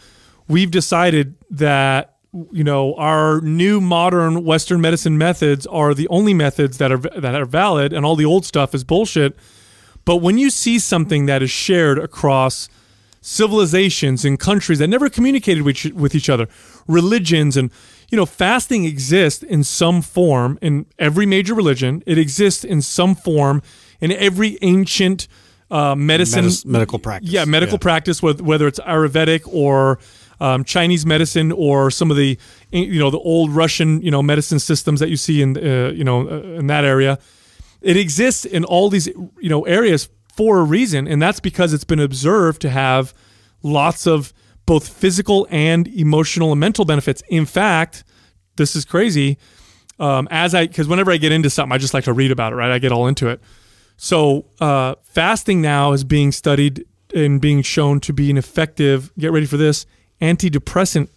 we've decided that you know our new modern Western medicine methods are the only methods that are that are valid, and all the old stuff is bullshit. But when you see something that is shared across civilizations and countries that never communicated with, with each other, religions and you know, fasting exists in some form in every major religion. It exists in some form in every ancient uh, medicine, medical practice. Yeah, medical yeah. practice, whether it's Ayurvedic or um, Chinese medicine or some of the you know the old Russian you know medicine systems that you see in uh, you know uh, in that area. It exists in all these you know areas for a reason, and that's because it's been observed to have lots of both physical and emotional and mental benefits. In fact, this is crazy. Um, as I, because whenever I get into something, I just like to read about it, right? I get all into it. So uh, fasting now is being studied and being shown to be an effective. Get ready for this antidepressant,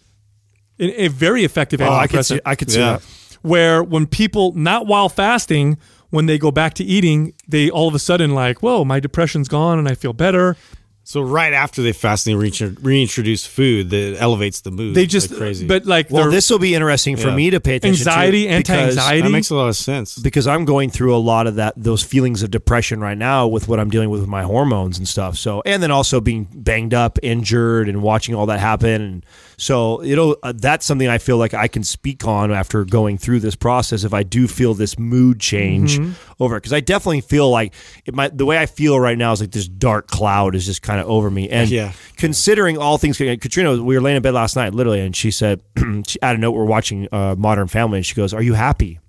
a, very effective oh, antidepressant. I could see, I could see yeah. that. Where when people not while fasting, when they go back to eating, they all of a sudden like, whoa, my depression's gone and I feel better. So right after they fast they reintroduce food that elevates the mood. They just like crazy. But like, well, this will be interesting for yeah. me to pay attention anxiety, to. Anxiety, anti-anxiety. That makes a lot of sense because I'm going through a lot of that those feelings of depression right now with what I'm dealing with with my hormones and stuff. So and then also being banged up, injured, and watching all that happen. And so you know uh, that's something I feel like I can speak on after going through this process. If I do feel this mood change. Mm -hmm over it because I definitely feel like it might, the way I feel right now is like this dark cloud is just kind of over me. And yeah. considering all things, Katrina, we were laying in bed last night, literally, and she said, she, out of note, we're watching uh, Modern Family, and she goes, "Are you happy?"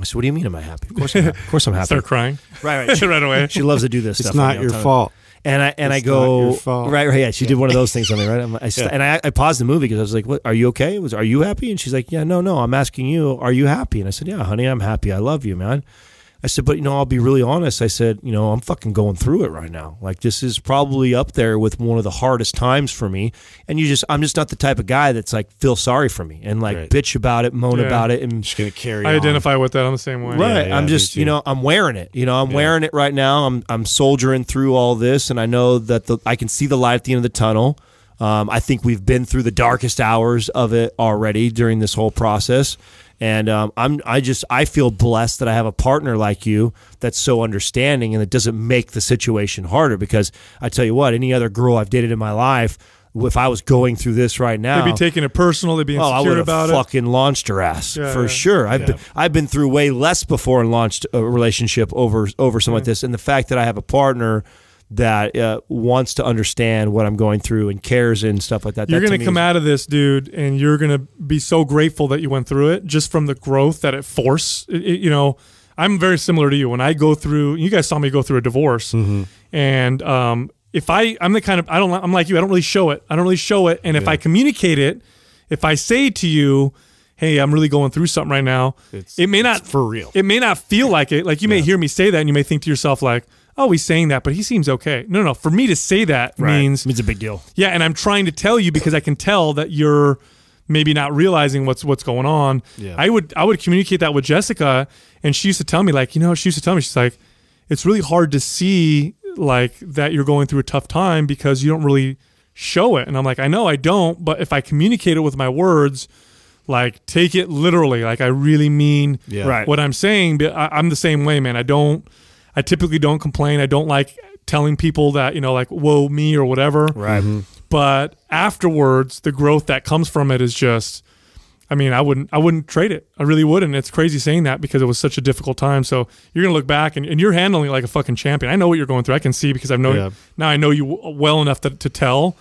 I said, "What do you mean? Am I happy? Of course, I'm happy. of course, I'm happy." Start crying, right? Right, she, right away. She loves to do this. It's stuff not your fault. And I and it's I go right, right. Yeah, she yeah. did one of those things on me, right? I'm, I st- yeah. and I, I, paused the movie because I was like, "What? Are you okay? Was are you happy?" And she's like, "Yeah, no, no. I'm asking you, are you happy?" And I said, "Yeah, honey, I'm happy. I love you, man." I said, but you know, I'll be really honest. I said, you know, I'm fucking going through it right now. Like this is probably up there with one of the hardest times for me. And you just, I'm just not the type of guy that's like feel sorry for me and like right. bitch about it, moan yeah. about it, and just gonna carry. I on. identify with that. on the same way. Right. Yeah, yeah, I'm just, you know, I'm wearing it. You know, I'm wearing it right now. I'm I'm soldiering through all this, and I know that the I can see the light at the end of the tunnel. Um, I think we've been through the darkest hours of it already during this whole process. And um, I'm I just I feel blessed that I have a partner like you that's so understanding and that doesn't make the situation harder. Because I tell you what, any other girl I've dated in my life, if I was going through this right now, they'd be taking it personal. They'd be insecure oh, I would have about fucking it. launched her ass yeah, for yeah. sure. I've yeah. been, I've been through way less before and launched a relationship over over something like this. And the fact that I have a partner that uh, wants to understand what I'm going through and cares and stuff like that. You're going to come is- out of this, dude, and you're going to be so grateful that you went through it just from the growth that it forced. you know, I'm very similar to you. When I go through, you guys saw me go through a divorce, mm-hmm. and um, if I, I'm the kind of I don't, I'm like you. I don't really show it. I don't really show it. And yeah. if I communicate it, if I say to you, hey, I'm really going through something right now, it's, it may not for real. It may not feel like it. Like you yeah. may hear me say that, and you may think to yourself like oh, he's saying that, but he seems okay. No, no, for me to say that right. means it's a big deal. Yeah, and I'm trying to tell you because I can tell that you're maybe not realizing what's what's going on. Yeah. I would I would communicate that with Jessica, and she used to tell me like, you know, she used to tell me she's like, it's really hard to see like that you're going through a tough time because you don't really show it. And I'm like, I know I don't, but if I communicate it with my words, like take it literally, like I really mean yeah. right. what I'm saying. But I, I'm the same way, man. I don't. I typically don't complain. I don't like telling people that you know like whoa me or whatever. Right. Mm-hmm. But afterwards, the growth that comes from it is just. I mean, I wouldn't, I wouldn't trade it. I really wouldn't. It's crazy saying that because it was such a difficult time. So you're gonna look back and, and you're handling it like a fucking champion. I know what you're going through. I can see because I've known yeah. now. I know you well enough to, to tell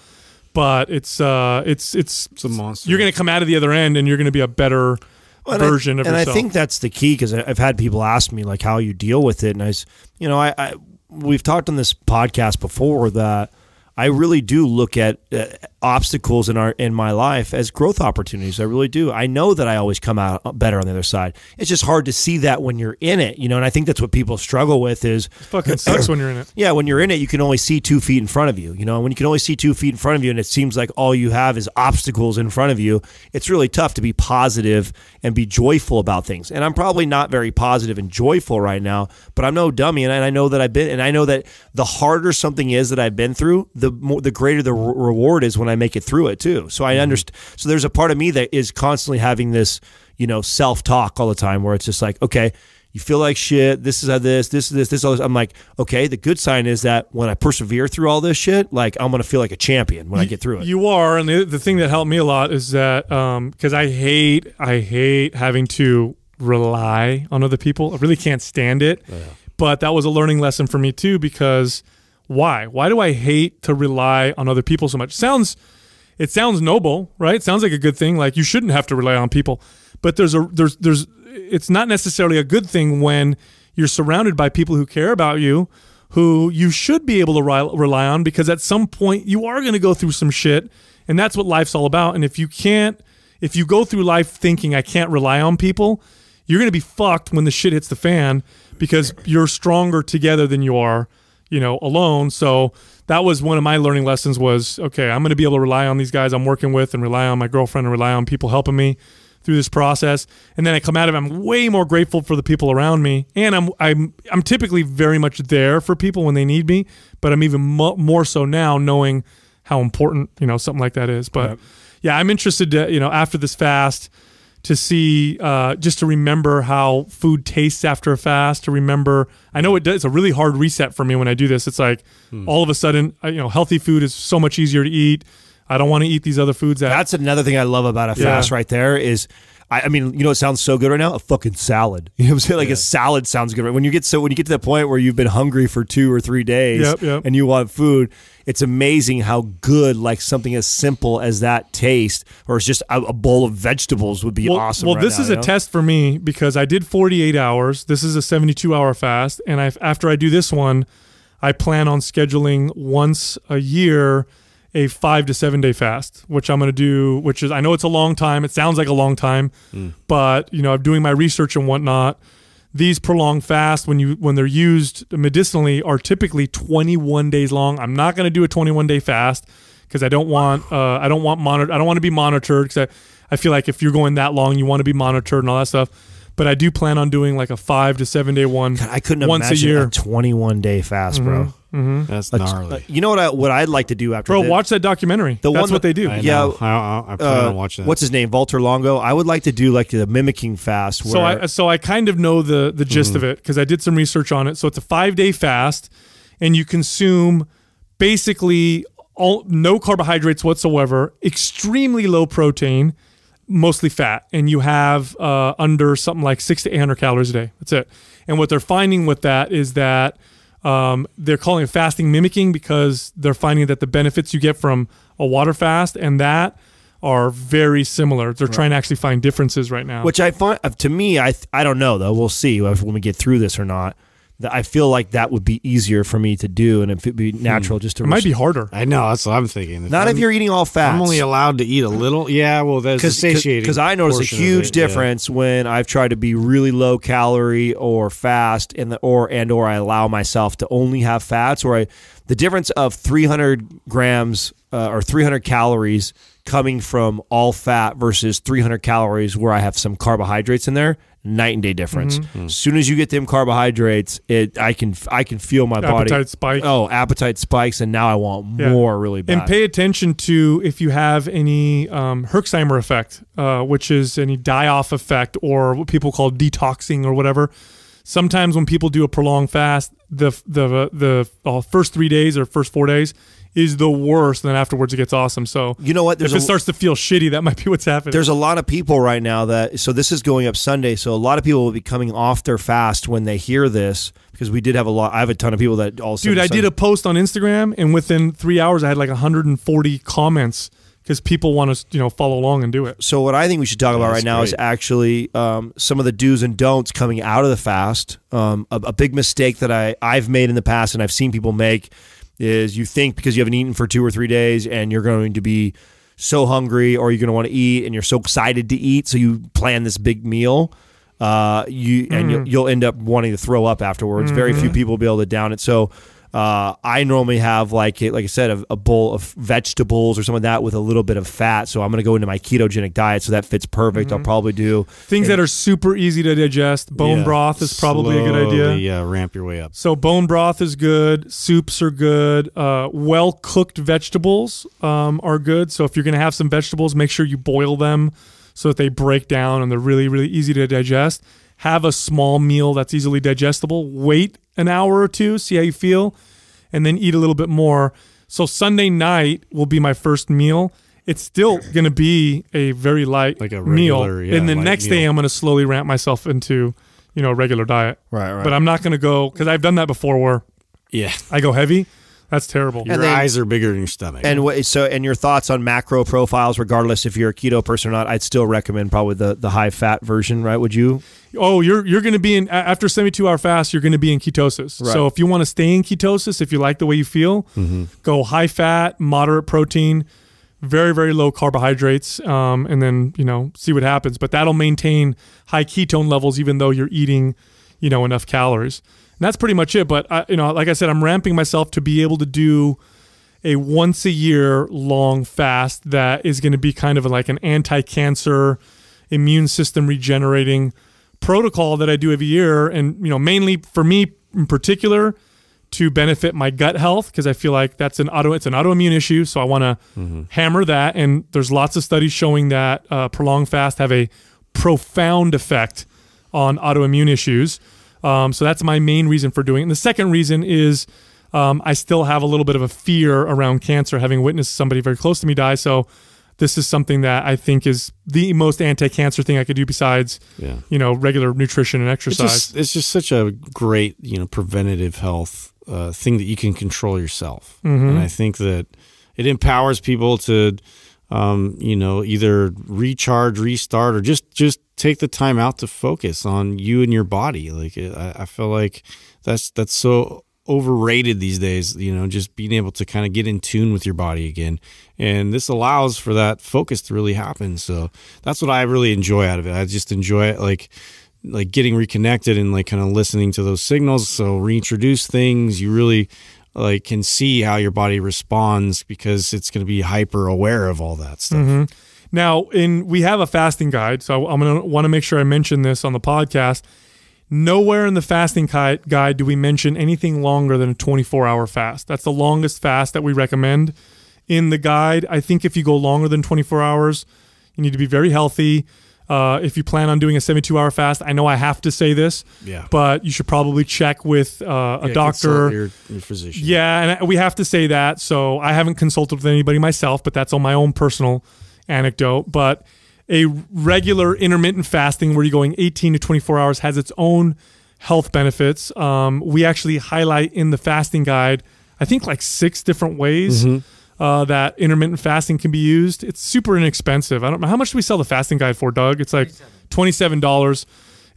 but it's uh it's it's, it's a monster. You're going to come out of the other end and you're going to be a better well, version I, of and yourself. I think that's the key because I've had people ask me like how you deal with it, and I, you know, I, I we've talked on this podcast before that I really do look at uh, obstacles in our in my life as growth opportunities. I really do. I know that I always come out uh, better on the other side. It's just hard to see that when you're in it, you know. And I think that's what people struggle with is it fucking sucks when you're in it. Yeah, when you're in it, you can only see two feet in front of you. You know, and when you can only see two feet in front of you, and it seems like all you have is obstacles in front of you, it's really tough to be positive and be joyful about things. And I'm probably not very positive and joyful right now, but I'm no dummy, and I know that I've been, and I know that the harder something is that I've been through the more the greater the re- reward is when I make it through it too. So I mm-hmm. understand. So there's a part of me that is constantly having this, you know, self talk all the time where it's just like, okay, you feel like shit. This is how this, this is this, this all this. I'm like, okay. The good sign is that when I persevere through all this shit, like I'm gonna feel like a champion when you, I get through it. You are, and the, the thing that helped me a lot is that because um, I hate, I hate having to rely on other people. I really can't stand it. yeah. But that was a learning lesson for me too because why? Why do I hate to rely on other people so much? Sounds it sounds noble, right? It sounds like a good thing. Like you shouldn't have to rely on people. But there's a there's there's it's not necessarily a good thing when you're surrounded by people who care about you, who you should be able to rely on because at some point you are going to go through some shit, and that's what life's all about. And if you can't, if you go through life thinking I can't rely on people, you're going to be fucked when the shit hits the fan because you're stronger together than you are you know, alone. So that was one of my learning lessons was, okay, I'm going to be able to rely on these guys I'm working with and rely on my girlfriend and rely on people helping me through this process. And then I come out of it, I'm way more grateful for the people around me. And I'm, I'm, I'm typically very much there for people when they need me, but I'm even mo more so now knowing how important, you know, something like that is. But yeah, yeah I'm interested to, you know, after this fast, to see uh, just to remember how food tastes after a fast to remember i know it does it's a really hard reset for me when i do this it's like hmm. all of a sudden you know healthy food is so much easier to eat i don't want to eat these other foods that, that's another thing i love about a yeah. fast right there is I, I, mean, you know, it sounds so good right now. A fucking salad. You know what I'm saying? Like yeah. a salad sounds good. Right? When you get so when you get to that point where you've been hungry for two or three days yep, yep. and you want food, it's amazing how good like something as simple as that taste, or it's just a, a bowl of vegetables would be well, awesome. Well, right this now, is know? a test for me because I did 48 hours. This is a 72 hour fast, and I after I do this one, I plan on scheduling once a year a five to seven day fast, which I'm going to do, which is, I know it's a long time. It sounds like a long time, mm. but, you know, I'm doing my research and whatnot. These prolonged fasts, when you when they're used medicinally, are typically 21 days long. I'm not going to do a 21 day fast because I don't want uh, I don't want monitor I don't want to be monitored because I, I feel like if you're going that long, you want to be monitored and all that stuff. But I do plan on doing like a five to seven day one. God, I couldn't once imagine a, year. a 21 day fast, mm -hmm. bro. Mm -hmm. That's gnarly. Uh, you know what? I, what I'd like to do after. Bro, this, watch that documentary. The That's one, what they do. I yeah, I, I, plan uh, on watching. That. What's his name? Walter Longo. I would like to do like the mimicking fast. so I so I kind of know the the gist mm. of it because I did some research on it. So it's a five day fast, and you consume basically all no carbohydrates whatsoever, extremely low protein mostly fat and you have uh, under something like six to 800 calories a day. That's it. And what they're finding with that is that um, they're calling it fasting mimicking because they're finding that the benefits you get from a water fast and that are very similar. They're right. trying to actually find differences right now. Which I find, uh, to me, I, I don't know though. We'll see if, when we get through this or not that I feel like that would be easier for me to do, and it'd be hmm. natural just to. It might be harder. I know that's what I'm thinking. Not I'm, if you're eating all fats. I'm only allowed to eat a little. Yeah, well, that's Cause, satiating. Because I notice a huge it, difference yeah. when I've tried to be really low calorie or fast, and the or and or I allow myself to only have fats, or I the difference of 300 grams uh, or 300 calories coming from all fat versus 300 calories where I have some carbohydrates in there night and day difference. As mm-hmm. Mm. soon as you get them carbohydrates, it I can I can feel my appetite body spike. Oh, appetite spikes, and now I want yeah. more really bad. And pay attention to if you have any um, Herxheimer effect, uh, which is any die off effect or what people call detoxing or whatever. Sometimes when people do a prolonged fast, the the the uh, first three days or first four days is the worst. And then afterwards, it gets awesome. So you know what? There's if it a, starts to feel shitty, that might be what's happening. There's a lot of people right now that so this is going up Sunday. So a lot of people will be coming off their fast when they hear this because we did have a lot. I have a ton of people that also. Dude, I did a post on Instagram, and within three hours, I had like 140 comments because people want to you know follow along and do it. So what I think we should talk about right now great. is actually um, some of the do's and don'ts coming out of the fast. Um, a, a, big mistake that I I've made in the past and I've seen people make is you think because you haven't eaten for two or three days and you're going to be so hungry or you're going to want to eat and you're so excited to eat so you plan this big meal uh, you mm. and you'll, you'll, end up wanting to throw up afterwards mm. very few mm-hmm. people will be able to down it so uh, I normally have like like I said a, a, bowl of vegetables or some of that with a little bit of fat. So I'm going to go into my ketogenic diet, so that fits perfect. Mm -hmm. I'll mm-hmm. probably do things that are super easy to digest. Bone yeah, broth is probably slowly, a good idea. Yeah, ramp your way up. So bone broth is good. Soups are good. Uh, well cooked vegetables um, are good. So if you're going to have some vegetables, make sure you boil them so that they break down and they're really really easy to digest have a small meal that's easily digestible, wait an hour or two, see how you feel, and then eat a little bit more. So Sunday night will be my first meal. It's still going to be a very light like a regular, meal. Yeah, and the next meal. day I'm going to slowly ramp myself into, you know, a regular diet. Right, right. But I'm not going to go cuz I've done that before where yeah. I go heavy that's terrible. And your then, eyes are bigger than your stomach. And so, and your thoughts on macro profiles, regardless if you're a keto person or not, I'd still recommend probably the the high fat version, right? Would you? Oh, you're you're going to be in after 72 hour fast. You're going to be in ketosis. Right. So if you want to stay in ketosis, if you like the way you feel, mm-hmm. go high fat, moderate protein, very very low carbohydrates, um, and then you know see what happens. But that'll maintain high ketone levels, even though you're eating, you know, enough calories that's pretty much it. But I, you know, like I said, I'm ramping myself to be able to do a once a year long fast that is going to be kind of like an anti-cancer, immune system regenerating protocol that I do every year, and you know, mainly for me in particular to benefit my gut health because I feel like that's an auto it's an autoimmune issue. So I want to mm -hmm. hammer that. And there's lots of studies showing that uh, prolonged fast have a profound effect on autoimmune issues. Um, so that's my main reason for doing it. And the second reason is um, I still have a little bit of a fear around cancer, having witnessed somebody very close to me die. So this is something that I think is the most anti-cancer thing I could do besides, yeah. you know, regular nutrition and exercise. It's just, it's just such a great, you know, preventative health uh, thing that you can control yourself, mm -hmm. and I think that it empowers people to um, you know, either recharge, restart, or just just take the time out to focus on you and your body. Like uh, I, I feel like that's that's so overrated these days. You know, just being able to kind of get in tune with your body again, and this allows for that focus to really happen. So that's what I really enjoy out of it. I just enjoy it, like like getting reconnected and like kind of listening to those signals so reintroduce things you really like can see how your body responds because it's going to be hyper aware of all that stuff. Mm -hmm. Now, in we have a fasting guide, so I'm going to want to make sure I mention this on the podcast. Nowhere in the fasting guide do we mention anything longer than a 24 hour fast. That's the longest fast that we recommend in the guide. I think if you go longer than 24 hours, you need to be very healthy. Uh, if you plan on doing a 72 hour fast, I know I have to say this, yeah. but you should probably check with uh, a yeah, doctor. Your, your, physician. Yeah, and we have to say that. So I haven't consulted with anybody myself, but that's on my own personal anecdote. But a regular intermittent fasting where you're going 18 to 24 hours has its own health benefits. Um, we actually highlight in the fasting guide, I think, like six different ways. Mm -hmm uh, that intermittent fasting can be used. It's super inexpensive. I don't know how much do we sell the fasting guide for, Doug. It's like twenty-seven dollars.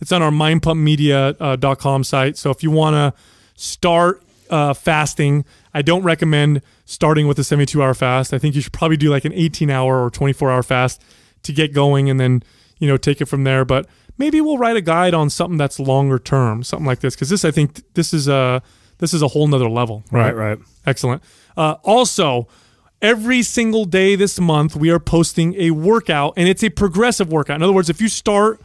It's on our mindpumpmedia.com uh, site. So if you want to start uh, fasting, I don't recommend starting with a 72 hour fast. I think you should probably do like an 18 hour or 24 hour fast to get going and then, you know, take it from there. But maybe we'll write a guide on something that's longer term, something like this. Cause this, I think this is a, this is a whole nother level. Right. Right. right. Excellent. Uh, also, Every single day this month, we are posting a workout, and it's a progressive workout. In other words, if you start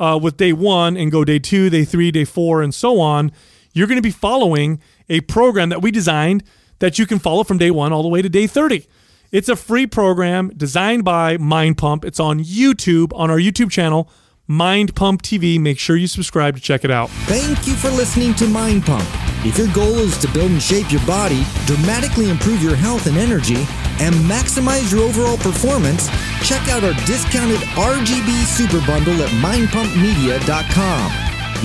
uh, with day one and go day two, day three, day four, and so on, you're going to be following a program that we designed that you can follow from day one all the way to day 30. It's a free program designed by Mind Pump. It's on YouTube, on our YouTube channel, Mind Pump TV. Make sure you subscribe to check it out. Thank you for listening to Mind Pump. If your goal is to build and shape your body, dramatically improve your health and energy, and maximize your overall performance, check out our discounted RGB Super Bundle at mindpumpmedia.com.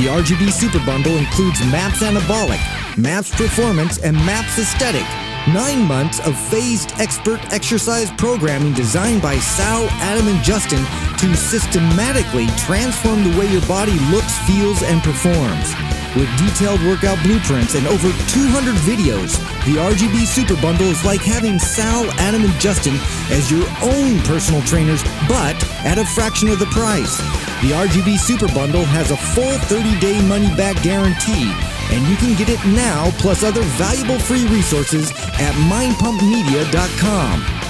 The RGB Super Bundle includes MAPS Anabolic, MAPS Performance, and MAPS Aesthetic, nine months of phased expert exercise programming designed by Sal, Adam, and Justin to systematically transform the way your body looks, feels, and performs. With detailed workout blueprints and over 200 videos, the RGB Super Bundle is like having Sal, Adam, and Justin as your own personal trainers, but at a fraction of the price. The RGB Super Bundle has a full 30 day money back guarantee, and you can get it now plus other valuable free resources at mindpumpmedia.com.